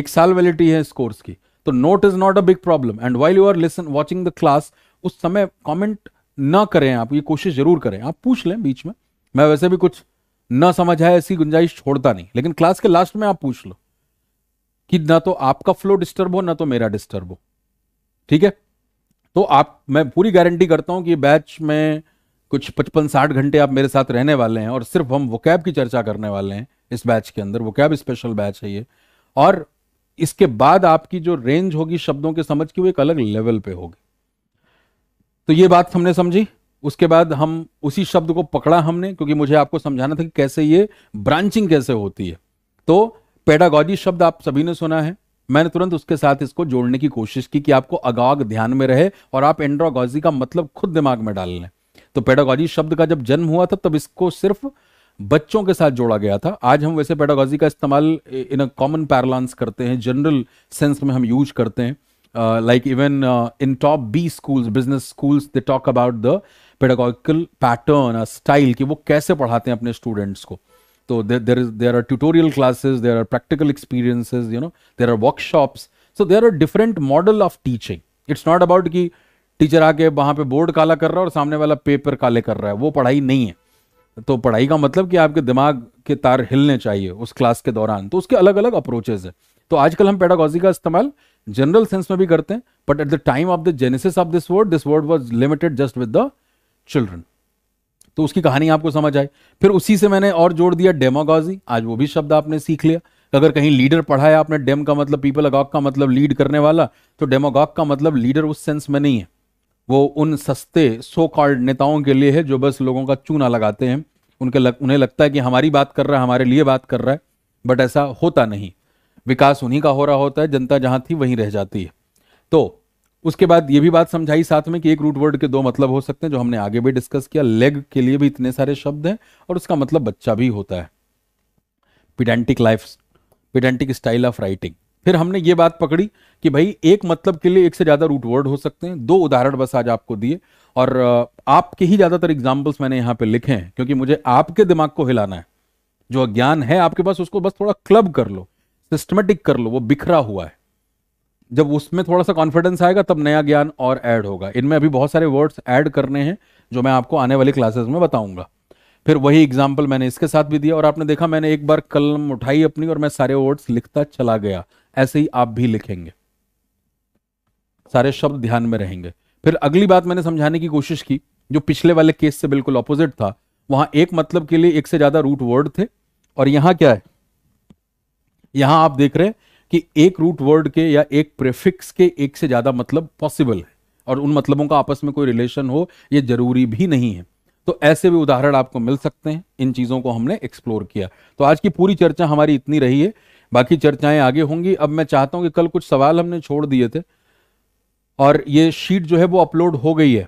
एक साल वैलिडिटी है इस कोर्स की तो note is not a big problem and while you are listen watching the class उस समय कॉमेंट ना करें आप ये कोशिश जरूर करें आप पूछ लें बीच में मैं वैसे भी कुछ न समझ आए ऐसी गुंजाइश छोड़ता नहीं लेकिन क्लास के लास्ट में आप पूछ लो कि ना तो आपका फ्लो डिस्टर्ब हो ना तो मेरा डिस्टर्ब हो ठीक है तो आप मैं पूरी गारंटी करता हूं कि बैच में कुछ पचपन साठ घंटे आप मेरे साथ रहने वाले हैं और सिर्फ हम वोकैब की चर्चा करने वाले हैं इस बैच के अंदर वोकैब स्पेशल बैच है ये और इसके बाद आपकी जो रेंज होगी शब्दों के समझ की वो एक अलग लेवल पे होगी तो ये बात हमने समझी उसके बाद हम उसी शब्द को पकड़ा हमने क्योंकि मुझे आपको समझाना था कि कैसे ये ब्रांचिंग कैसे होती है तो पेडागॉजी शब्द आप सभी ने सुना है मैंने तुरंत उसके साथ इसको जोड़ने की कोशिश की कि आपको अगाग ध्यान में रहे और आप एंड्रोगॉजी का मतलब खुद दिमाग में डाल लें तो पेडागॉजी शब्द का जब जन्म हुआ था तब इसको सिर्फ बच्चों के साथ जोड़ा गया था आज हम वैसे पेडागॉजी का इस्तेमाल इन अ कॉमन पैरलांस करते हैं जनरल सेंस में हम यूज करते हैं like even in top B schools business schools they talk about the pedagogical pattern style कि वो कैसे पढ़ाते हैं अपने स्टूडेंट्स को तो there is there are tutorial classes there are practical experiences you know there are workshops so there are different model of teaching it's not about कि teacher आके वहाँ पे बोर्ड काला कर रहा है और सामने वाला पेपर काले कर रहा है वो पढ़ाई नहीं है तो पढ़ाई का मतलब कि आपके दिमाग के तार हिलने चाहिए उस क्लास के दौरान तो उसके अलग अलग अप्रोचेज है तो आजकल हम पेडागॉजी का इस्तेमाल जनरल सेंस में भी करते हैं but at the time of the genesis of this word this word was limited just with the children तो उसकी कहानी आपको समझ आई फिर उसी से मैंने और जोड़ दिया डेमोगॉजी आज वो भी शब्द आपने सीख लिया अगर कहीं लीडर पढ़ा है आपने डेम का मतलब पीपल अगॉक का मतलब लीड करने वाला तो डेमोगॉक का मतलब लीडर उस सेंस में नहीं है वो उन सस्ते सो कॉल्ड नेताओं के लिए है जो बस लोगों का चूना लगाते हैं उनके लग, उन्हें लगता है कि हमारी बात कर रहा है हमारे लिए बात कर रहा है बट ऐसा होता नहीं विकास उन्हीं का हो रहा होता है जनता जहाँ थी वहीं रह जाती है तो उसके बाद ये भी बात समझाई साथ में कि एक रूट वर्ड के दो मतलब हो सकते हैं जो हमने आगे भी डिस्कस किया लेग के लिए भी इतने सारे शब्द हैं और उसका मतलब बच्चा भी होता है pedantic life pedantic style of writing फिर हमने ये बात पकड़ी कि भाई एक मतलब के लिए एक से ज़्यादा रूट वर्ड हो सकते हैं दो उदाहरण बस आज आपको दिए और आपके ही ज़्यादातर एग्जाम्पल्स मैंने यहाँ पे लिखे हैं क्योंकि मुझे आपके दिमाग को हिलाना है जो अज्ञान है आपके पास उसको बस थोड़ा क्लब कर लो सिस्टमेटिक कर लो वो बिखरा हुआ है जब उसमें थोड़ा सा कॉन्फिडेंस आएगा तब नया ज्ञान और ऐड होगा इनमें अभी बहुत सारे वर्ड्स ऐड करने हैं जो मैं आपको आने वाली क्लासेस में बताऊंगा फिर वही एग्जाम्पल मैंने इसके साथ भी दिया और आपने देखा मैंने एक बार कलम उठाई अपनी और मैं सारे वर्ड्स लिखता चला गया ऐसे ही आप भी लिखेंगे सारे शब्द ध्यान में रहेंगे फिर अगली बात मैंने समझाने की कोशिश की जो पिछले वाले केस से बिल्कुल ऑपोजिट था वहां एक मतलब के लिए एक से ज्यादा रूट वर्ड थे और यहां क्या है यहां आप देख रहे हैं कि एक रूट वर्ड के या एक प्रेफिक्स के एक से ज़्यादा मतलब पॉसिबल है और उन मतलबों का आपस में कोई रिलेशन हो ये ज़रूरी भी नहीं है तो ऐसे भी उदाहरण आपको मिल सकते हैं इन चीज़ों को हमने एक्सप्लोर किया तो आज की पूरी चर्चा हमारी इतनी रही है बाकी चर्चाएं आगे होंगी अब मैं चाहता हूं कि कल कुछ सवाल हमने छोड़ दिए थे और ये शीट जो है वो अपलोड हो गई है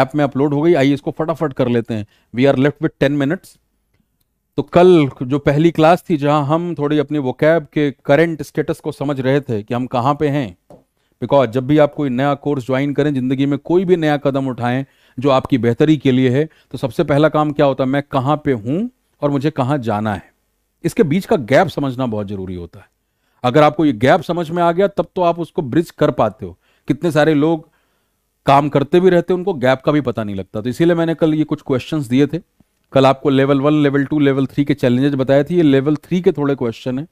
ऐप में अपलोड हो गई आइए इसको फटाफट कर लेते हैं we are left with ten minutes तो कल जो पहली क्लास थी जहां हम थोड़ी अपने वोकैब के करंट स्टेटस को समझ रहे थे कि हम कहां पे हैं बिकॉज जब भी आप कोई नया कोर्स ज्वाइन करें ज़िंदगी में कोई भी नया कदम उठाएं जो आपकी बेहतरी के लिए है तो सबसे पहला काम क्या होता है मैं कहां पे हूं और मुझे कहां जाना है इसके बीच का गैप समझना बहुत ज़रूरी होता है अगर आपको ये गैप समझ में आ गया तब तो आप उसको ब्रिज कर पाते हो कितने सारे लोग काम करते भी रहते उनको गैप का भी पता नहीं लगता तो इसीलिए मैंने कल ये कुछ क्वेश्चंस दिए थे कल आपको level one level two level three के चैलेंजेस बताए थे ये लेवल थ्री के थोड़े क्वेश्चन हैं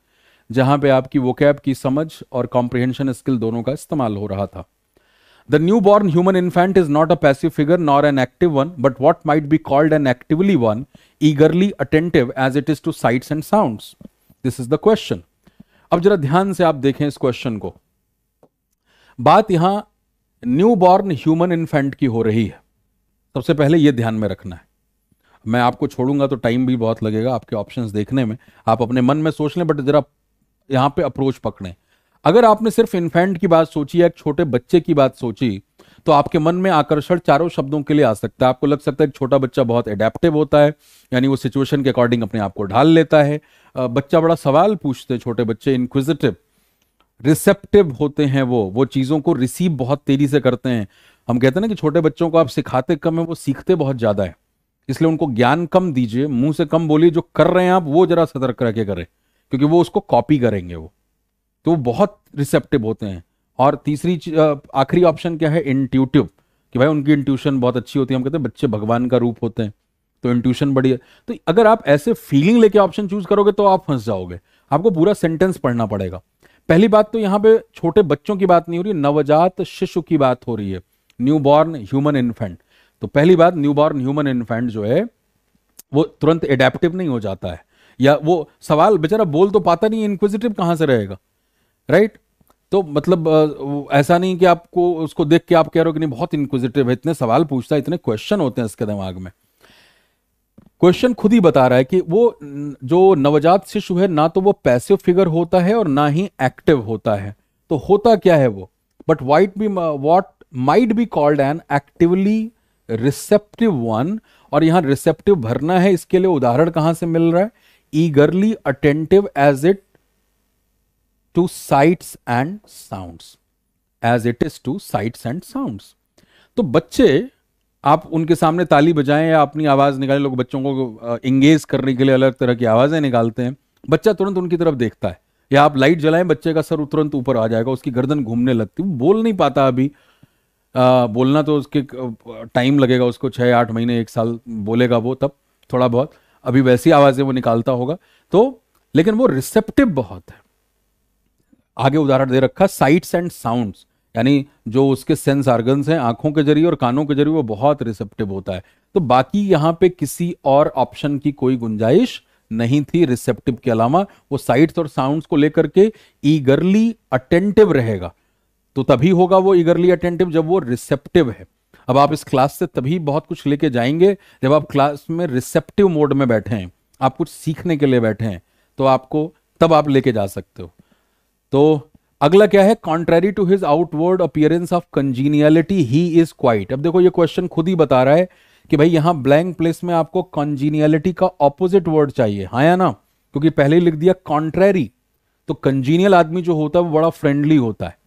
जहां पे आपकी वोकैब की समझ और कॉम्प्रिहेंशन स्किल दोनों का इस्तेमाल हो रहा था the new born human infant is not a passive figure nor an active one but what might be called an actively one eagerly attentive as it is to sights and sound this is the question अब जरा ध्यान से आप देखें इस question को बात यहां न्यू बॉर्न ह्यूमन इन्फेंट की हो रही है सबसे पहले यह ध्यान में रखना है मैं आपको छोड़ूंगा तो टाइम भी बहुत लगेगा आपके ऑप्शंस देखने में आप अपने मन में सोच लें बट ज़रा यहाँ पे अप्रोच पकड़ें अगर आपने सिर्फ इन्फेंट की बात सोची या एक छोटे बच्चे की बात सोची तो आपके मन में आकर्षण चारों शब्दों के लिए आ सकता है आपको लग सकता है कि छोटा बच्चा बहुत एडेप्टिव होता है यानी वो सिचुएशन के अकॉर्डिंग अपने आप को ढाल लेता है बच्चा बड़ा सवाल पूछते हैं छोटे बच्चे इनक्विजिटिव रिसेप्टिव होते हैं वो वो चीज़ों को रिसीव बहुत तेज़ी से करते हैं हम कहते हैं ना कि छोटे बच्चों को आप सिखाते कम है वो सीखते बहुत ज़्यादा है इसलिए उनको ज्ञान कम दीजिए मुंह से कम बोलिए जो कर रहे हैं आप वो जरा सतर्क रह के करें क्योंकि वो उसको कॉपी करेंगे वो तो वो बहुत रिसेप्टिव होते हैं और तीसरी आखिरी ऑप्शन क्या है इंट्यूटिव कि भाई उनकी इंट्यूशन बहुत अच्छी होती है हम कहते हैं बच्चे भगवान का रूप होते हैं तो इंट्यूशन बड़ी है तो अगर आप ऐसे फीलिंग लेके ऑप्शन चूज करोगे तो आप फंस जाओगे आपको पूरा सेंटेंस पढ़ना पड़ेगा पहली बात तो यहाँ पे छोटे बच्चों की बात नहीं हो रही नवजात शिशु की बात हो रही है न्यू बॉर्न ह्यूमन इन्फेंट तो पहली बात न्यू बॉर्न ह्यूमन इन्फेंट जो है वो तुरंत एडेप्टिव नहीं हो जाता है या वो सवाल बेचारा बोल तो पाता नहीं इंक्विजिटिव कहां से रहेगा राइट तो मतलब ऐसा नहीं कि आपको उसको देख के आप कह रहे हो कि नहीं बहुत इंक्विजिटिव है इतने सवाल पूछता है इतने क्वेश्चन होते हैं इसके दिमाग में क्वेश्चन खुद ही बता रहा है कि वो जो नवजात शिशु है ना तो वो पैसिव फिगर होता है और ना ही एक्टिव होता है तो होता क्या है वो but white be what might be called an actively receptive one और यहां रिसेप्टिव भरना है इसके लिए उदाहरण कहां से मिल रहा है eagerly attentive as it to sights and sounds as it is to sights and sounds तो बच्चे आप उनके सामने ताली बजाएं या अपनी आवाज़ निकालें लोग बच्चों को इंगेज करने के लिए अलग तरह की आवाज़ें निकालते हैं बच्चा तुरंत उनकी तरफ देखता है या आप लाइट जलाएं बच्चे का सर तुरंत ऊपर आ जाएगा उसकी गर्दन घूमने लगती है बोल नहीं पाता अभी आ, बोलना तो उसके टाइम लगेगा उसको छः आठ महीने एक साल बोलेगा वो तब थोड़ा बहुत अभी वैसी आवाज़ें वो निकालता होगा तो लेकिन वो रिसेप्टिव बहुत है आगे उदाहरण दे रखा साइट्स एंड साउंड्स यानी जो उसके सेंस आर्गन्स हैं आंखों के जरिए और कानों के जरिए वो बहुत रिसेप्टिव होता है तो बाकी यहाँ पे किसी और ऑप्शन की कोई गुंजाइश नहीं थी रिसेप्टिव के अलावा वो साइट्स और साउंड्स को लेकर के ईगरली अटेंटिव रहेगा तो तभी होगा वो ईगरली अटेंटिव जब वो रिसेप्टिव है अब आप इस क्लास से तभी बहुत कुछ लेके जाएंगे जब आप क्लास में रिसेप्टिव मोड में बैठे हैं आप कुछ सीखने के लिए बैठे हैं तो आपको तब आप लेके जा सकते हो तो अगला क्या है contrary to his outward appearance of congeniality he is quite अब देखो ये क्वेश्चन खुद ही बता रहा है कि भाई यहां ब्लैंक प्लेस में आपको कंजीनियलिटी का ऑपोजिट वर्ड चाहिए हाँ या ना क्योंकि पहले लिख दिया कॉन्ट्रेरी तो कंजीनियल आदमी जो होता है वो बड़ा फ्रेंडली होता है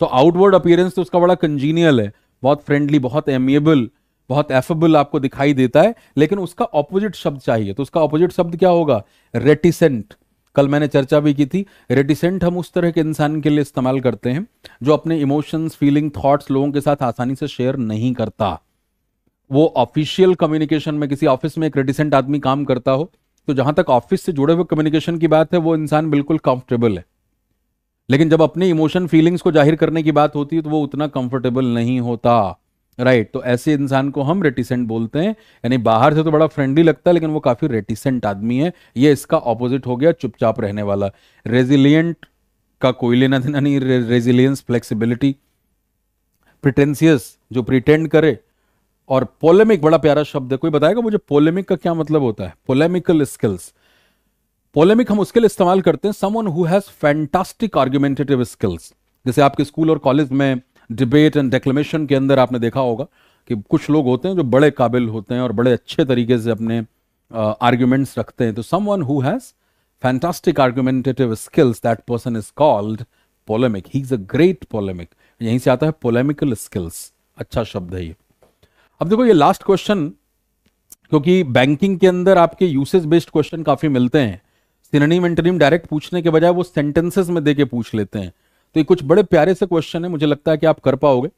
तो आउटवर्ड अपियरेंस तो उसका बड़ा कंजीनियल है बहुत फ्रेंडली बहुत एमिएबल बहुत एफेबल आपको दिखाई देता है लेकिन उसका ऑपोजिट शब्द चाहिए तो उसका ऑपोजिट शब्द क्या होगा रेटिसेंट कल मैंने चर्चा भी की थी रेटिसेंट हम उस तरह के इंसान के लिए इस्तेमाल करते हैं जो अपने इमोशंस फीलिंग थॉट्स लोगों के साथ आसानी से शेयर नहीं करता वो ऑफिशियल कम्युनिकेशन में किसी ऑफिस में एक रेटिसेंट आदमी काम करता हो तो जहां तक ऑफिस से जुड़े हुए कम्युनिकेशन की बात है वो इंसान बिल्कुल कंफर्टेबल है लेकिन जब अपने इमोशन फीलिंग्स को जाहिर करने की बात होती है तो वो उतना कंफर्टेबल नहीं होता राइट right, तो ऐसे इंसान को हम रेटिसेंट बोलते हैं यानी बाहर से तो बड़ा फ्रेंडली लगता है लेकिन वो काफ़ी रेटिसेंट आदमी है ये इसका ऑपोजिट हो गया चुपचाप रहने वाला रेजिलियंट का कोई लेना देना नहीं रे, रेजिलियंस फ्लेक्सिबिलिटी प्रिटेंसियस जो प्रिटेंड करे और पोलेमिक बड़ा प्यारा शब्द है कोई बताएगा मुझे पोलेमिक का क्या मतलब होता है पोलेमिकल स्किल्स पोलेमिक हम उसके लिए इस्तेमाल करते हैं someone who has fantastic argumentative skills जैसे आपके स्कूल और कॉलेज में डिबेट एंड डेक्लेमेशन के अंदर आपने देखा होगा कि कुछ लोग होते हैं जो बड़े काबिल होते हैं और बड़े अच्छे तरीके से अपने आर्ग्यूमेंट्स uh, रखते हैं तो someone who has fantastic argumentative skills that person is called polemic he is a great polemic यहीं से आता है पोलेमिकल स्किल्स अच्छा शब्द है ये अब देखो ये लास्ट क्वेश्चन क्योंकि बैंकिंग के अंदर आपके यूसेज बेस्ड क्वेश्चन काफी मिलते हैं सिननीम एंटनीम डायरेक्ट पूछने के बजाय वो सेंटेंसेस में दे के पूछ लेते हैं तो ये कुछ बड़े प्यारे से क्वेश्चन है मुझे लगता है कि आप कर पाओगे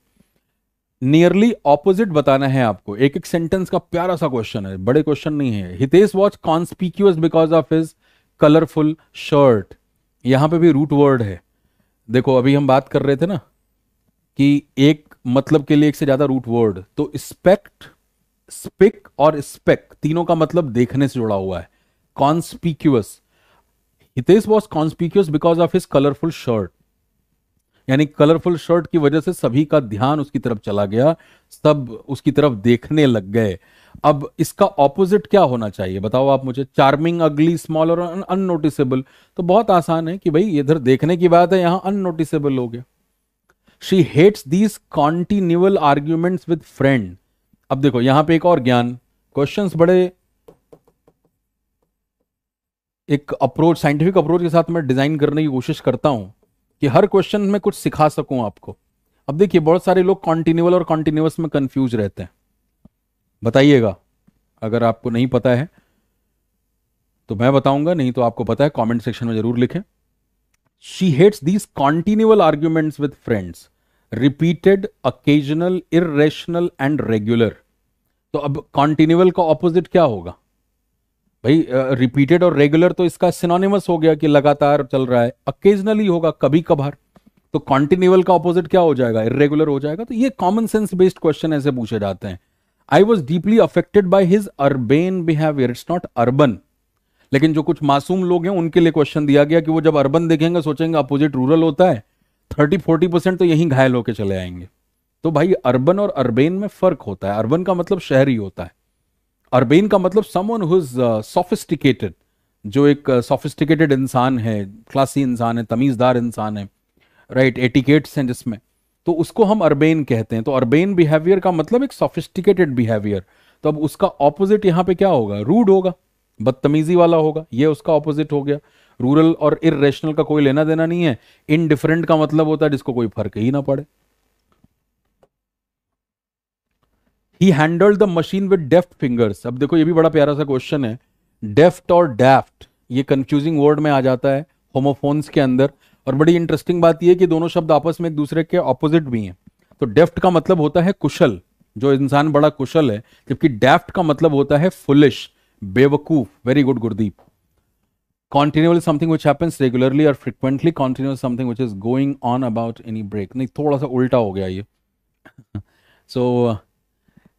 नियरली ऑपोजिट बताना है आपको एक एक सेंटेंस का प्यारा सा क्वेश्चन है बड़े क्वेश्चन नहीं है Hitesh was conspicuous because of his colourful shirt यहां पे भी रूट वर्ड है देखो अभी हम बात कर रहे थे ना कि एक मतलब के लिए एक से ज्यादा रूट वर्ड तो स्पेक्ट स्पिक और स्पेक तीनों का मतलब देखने से जुड़ा हुआ है conspicuous Hitesh was conspicuous because of his colourful shirt यानी कलरफुल शर्ट की वजह से सभी का ध्यान उसकी तरफ चला गया सब उसकी तरफ देखने लग गए अब इसका ऑपोजिट क्या होना चाहिए बताओ आप मुझे चार्मिंग अगली स्मॉल और अननोटिसेबल तो बहुत आसान है कि भाई इधर देखने की बात है यहां अननोटिसेबल हो गया she hates these continual arguments with friend अब देखो यहां पे एक और ज्ञान क्वेश्चंस बड़े एक अप्रोच साइंटिफिक अप्रोच के साथ मैं डिज़ाइन करने की कोशिश करता हूं कि हर क्वेश्चन में कुछ सिखा सकूं आपको अब देखिए बहुत सारे लोग कॉन्टिन्यूअल और कॉन्टिन्यूस में कंफ्यूज रहते हैं बताइएगा अगर आपको नहीं पता है तो मैं बताऊंगा नहीं तो आपको पता है कमेंट सेक्शन में जरूर लिखें she hates these continual arguments with friends repeated occasional इेशनल एंड रेगुलर तो अब कॉन्टिन्यूअल का ऑपोजिट क्या होगा भाई रिपीटेड और रेगुलर तो इसका सिनोनिमस हो गया कि लगातार चल रहा है अकेजनली होगा कभी कभार तो कॉन्टिन्यूअल का ऑपोजिट क्या हो जाएगा इरेगुलर हो जाएगा तो ये कॉमन सेंस बेस्ड क्वेश्चन ऐसे पूछे जाते हैं I was deeply affected by his urbane behaviour it's not urban लेकिन जो कुछ मासूम लोग हैं उनके लिए क्वेश्चन दिया गया कि वो जब अर्बन देखेंगे सोचेंगे अपोजिट रूरल होता है थर्टी फोर्टी परसेंट तो यहीं घायल होकर चले आएंगे तो भाई अर्बन और अर्बेन में फर्क होता है अर्बन का मतलब शहरी होता है अरबेन का मतलब समवन हु इज सोफिस्टिकेटेड जो एक सोफिस्टिकेटेड uh, इंसान है क्लासी इंसान है तमीज़दार इंसान है राइट right, एटिकेट्स हैं जिसमें तो उसको हम अरबेन कहते हैं तो अरबेन बिहेवियर का मतलब एक सोफिस्टिकेटेड बिहेवियर तो अब उसका ऑपोजिट यहाँ पे क्या होगा रूड होगा बदतमीजी वाला होगा ये उसका ऑपोजिट हो गया रूरल और इरेशनल का कोई लेना देना नहीं है इनडिफरेंट का मतलब होता है जिसको कोई फर्क ही ना पड़े he handled the machine with deft fingers अब देखो ये भी बड़ा प्यारा सा क्वेश्चन है डेफ्ट और डेफ्ट ये कंफ्यूजिंग वर्ड में आ जाता है होमोफोन्स के अंदर और बड़ी इंटरेस्टिंग बात यह कि दोनों शब्द आपस में एक दूसरे के ऑपोजिट भी हैं तो डेफ्ट का मतलब होता है कुशल जो इंसान बड़ा कुशल है जबकि डेफ्ट का मतलब होता है फुलिश बेवकूफ very good Gurdeep continual something which happens regularly और frequently continual something which is going on about any break नहीं थोड़ा सा उल्टा हो गया ये सो so,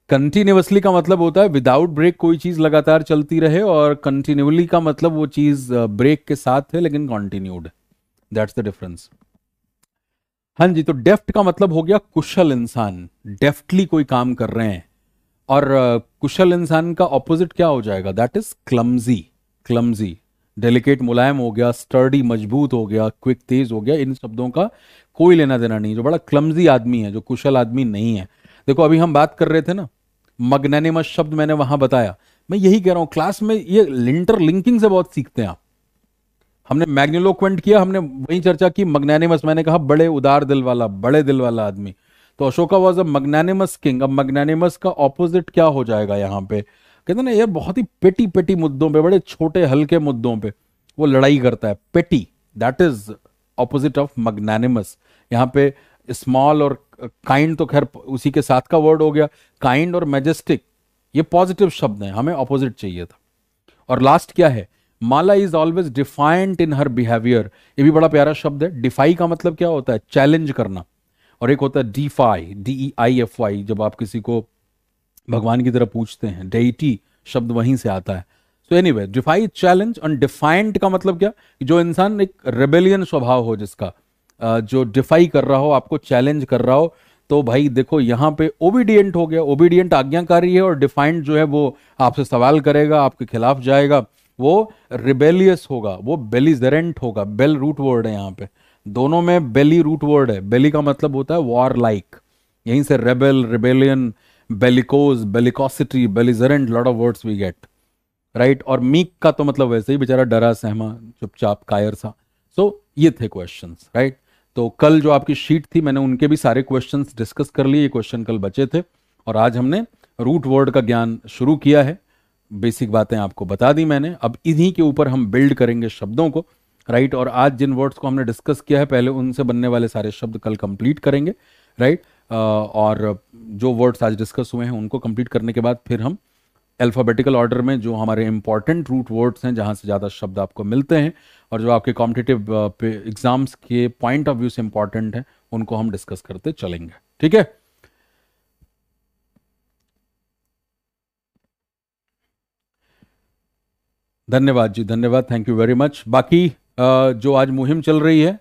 कंटिन्यूसली का मतलब होता है विदाउट ब्रेक कोई चीज लगातार चलती रहे और कंटिन्यूली का मतलब वो चीज ब्रेक के साथ है लेकिन कॉन्टिन्यूड दैट्स द डिफरेंस हाँ जी तो डेफ्ट का मतलब हो गया कुशल इंसान डेफ्टली कोई काम कर रहे हैं और कुशल इंसान का ऑपोजिट क्या हो जाएगा that is clumsy clumsy delicate मुलायम हो गया स्टर्डी मजबूत हो गया क्विक तेज हो गया इन शब्दों का कोई लेना देना नहीं जो बड़ा क्लमजी आदमी है जो कुशल आदमी नहीं है देखो अभी हम बात कर रहे थे ना मगनेनिमस शब्द मैंने वहां बताया मैं यही कह रहा हूं क्लास में ये लिंटर लिंकिंग से बहुत सीखते हैं आप हमने मैग्नोलोक्वेंट किया हमने वही चर्चा की मगनेनिमस मैंने कहा बड़े उदार दिल वाला बड़े दिल वाला आदमी तो Ashoka was a magnanimous king अब मगनेनिमस का ऑपोजिट क्या हो जाएगा यहाँ पे कहते ना यार बहुत ही पेटी पेटी मुद्दों पे बड़े छोटे हल्के मुद्दों पे वो लड़ाई करता है petty that is opposite of magnanimous यहाँ पे स्मॉल और काइंड तो खैर उसी के साथ का वर्ड हो गया काइंड और मैजेस्टिक ये पॉजिटिव शब्द हैं हमें ऑपोजिट चाहिए था और लास्ट क्या है Mala is always defined in her behaviour ये भी बड़ा प्यारा शब्द है डिफाई का मतलब क्या होता है चैलेंज करना और एक होता है defy D E F Y वाई जब आप किसी को भगवान की तरह पूछते हैं डेईटी शब्द वहीं से आता है so anyway defy challenge undefined का मतलब क्या जो इंसान एक रेबेलियन स्वभाव हो जिसका जो डिफाई कर रहा हो आपको चैलेंज कर रहा हो तो भाई देखो यहाँ पे ओबीडियंट हो गया ओबीडियंट आज्ञाकारी है और डिफाइंड जो है वो आपसे सवाल करेगा आपके खिलाफ जाएगा वो रिबेलियस होगा वो बेलीजरेंट होगा बेल रूट वर्ड है यहाँ पे दोनों में बेली रूट वर्ड है बेली का मतलब होता है वॉर लाइक यहीं से rebel rebellion bellicose bellicosity belligerent lot of words we get right और मीक का तो मतलब वैसे ही बेचारा डरा सहमा चुपचाप कायर सा सो so, ये थे क्वेश्चंस राइट तो कल जो आपकी शीट थी मैंने उनके भी सारे क्वेश्चन डिस्कस कर लिए क्वेश्चन कल बचे थे और आज हमने रूट वर्ड का ज्ञान शुरू किया है बेसिक बातें आपको बता दी मैंने अब इन्हीं के ऊपर हम बिल्ड करेंगे शब्दों को राइट right? और आज जिन वर्ड्स को हमने डिस्कस किया है पहले उनसे बनने वाले सारे शब्द कल कंप्लीट करेंगे राइट right? और जो वर्ड्स आज डिस्कस हुए हैं उनको कंप्लीट करने के बाद फिर हम अल्फ़ाबेटिकल ऑर्डर में जो हमारे इंपॉर्टेंट रूट वर्ड्स हैं जहाँ से ज़्यादा शब्द आपको मिलते हैं और जो आपके कॉम्पिटेटिव एग्ज़ाम्स के पॉइंट ऑफ व्यू से इंपॉर्टेंट हैं उनको हम डिस्कस करते चलेंगे ठीक है धन्यवाद जी धन्यवाद थैंक यू वेरी मच बाकी जो आज मुहिम चल रही है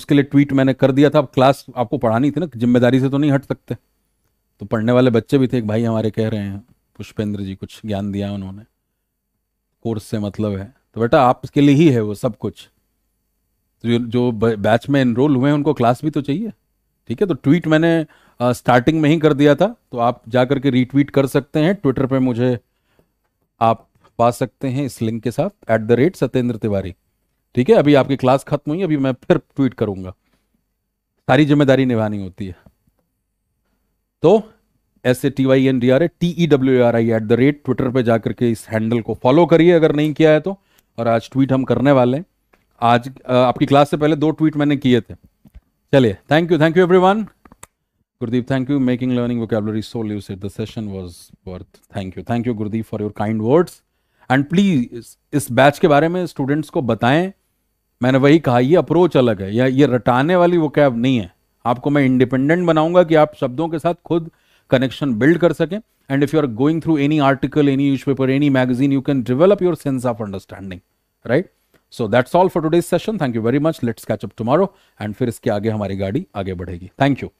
उसके लिए ट्वीट मैंने कर दिया था अब क्लास आपको पढ़ानी थी ना जिम्मेदारी से तो नहीं हट सकते तो पढ़ने वाले बच्चे भी थे एक भाई हमारे कह रहे हैं पुष्पेंद्र जी कुछ ज्ञान दिया उन्होंने कोर्स से मतलब है तो बेटा आपके लिए ही है वो सब कुछ तो जो बैच में एनरोल हुए हैं उनको क्लास भी तो चाहिए ठीक है तो ट्वीट मैंने आ, स्टार्टिंग में ही कर दिया था तो आप जा करके रीट्वीट कर सकते हैं ट्विटर पे मुझे आप पा सकते हैं इस लिंक के साथ at the rate Satyendra Tiwari ठीक है अभी आपकी क्लास खत्म हुई अभी मैं फिर ट्वीट करूंगा सारी जिम्मेदारी निभानी होती है तो S A T Y N D R A T W R I at the rate Twitter पर जाकर के इस हैंडल को फॉलो करिए अगर नहीं किया है तो और आज ट्वीट हम करने वाले हैं आज आपकी क्लास से पहले दो ट्वीट मैंने किए थे चलिए thank you thank you one Gurdeep thank you making learning vocabulary so lucid the session was worth thank you thank you Gurdeep for your kind words and please इस बैच के बारे में स्टूडेंट्स को बताएं मैंने वही कहा ये अप्रोच अलग है या ये रटाने वाली वो कैब नहीं है आपको मैं इंडिपेंडेंट बनाऊंगा कि आप शब्दों के साथ खुद कनेक्शन बिल्ड कर सके and if you are going through any article any newspaper any magazine you can develop your sense of understanding right so that's all for today's session thank you very much let's catch up tomorrow and फिर इसके आगे हमारी गाड़ी आगे बढ़ेगी thank you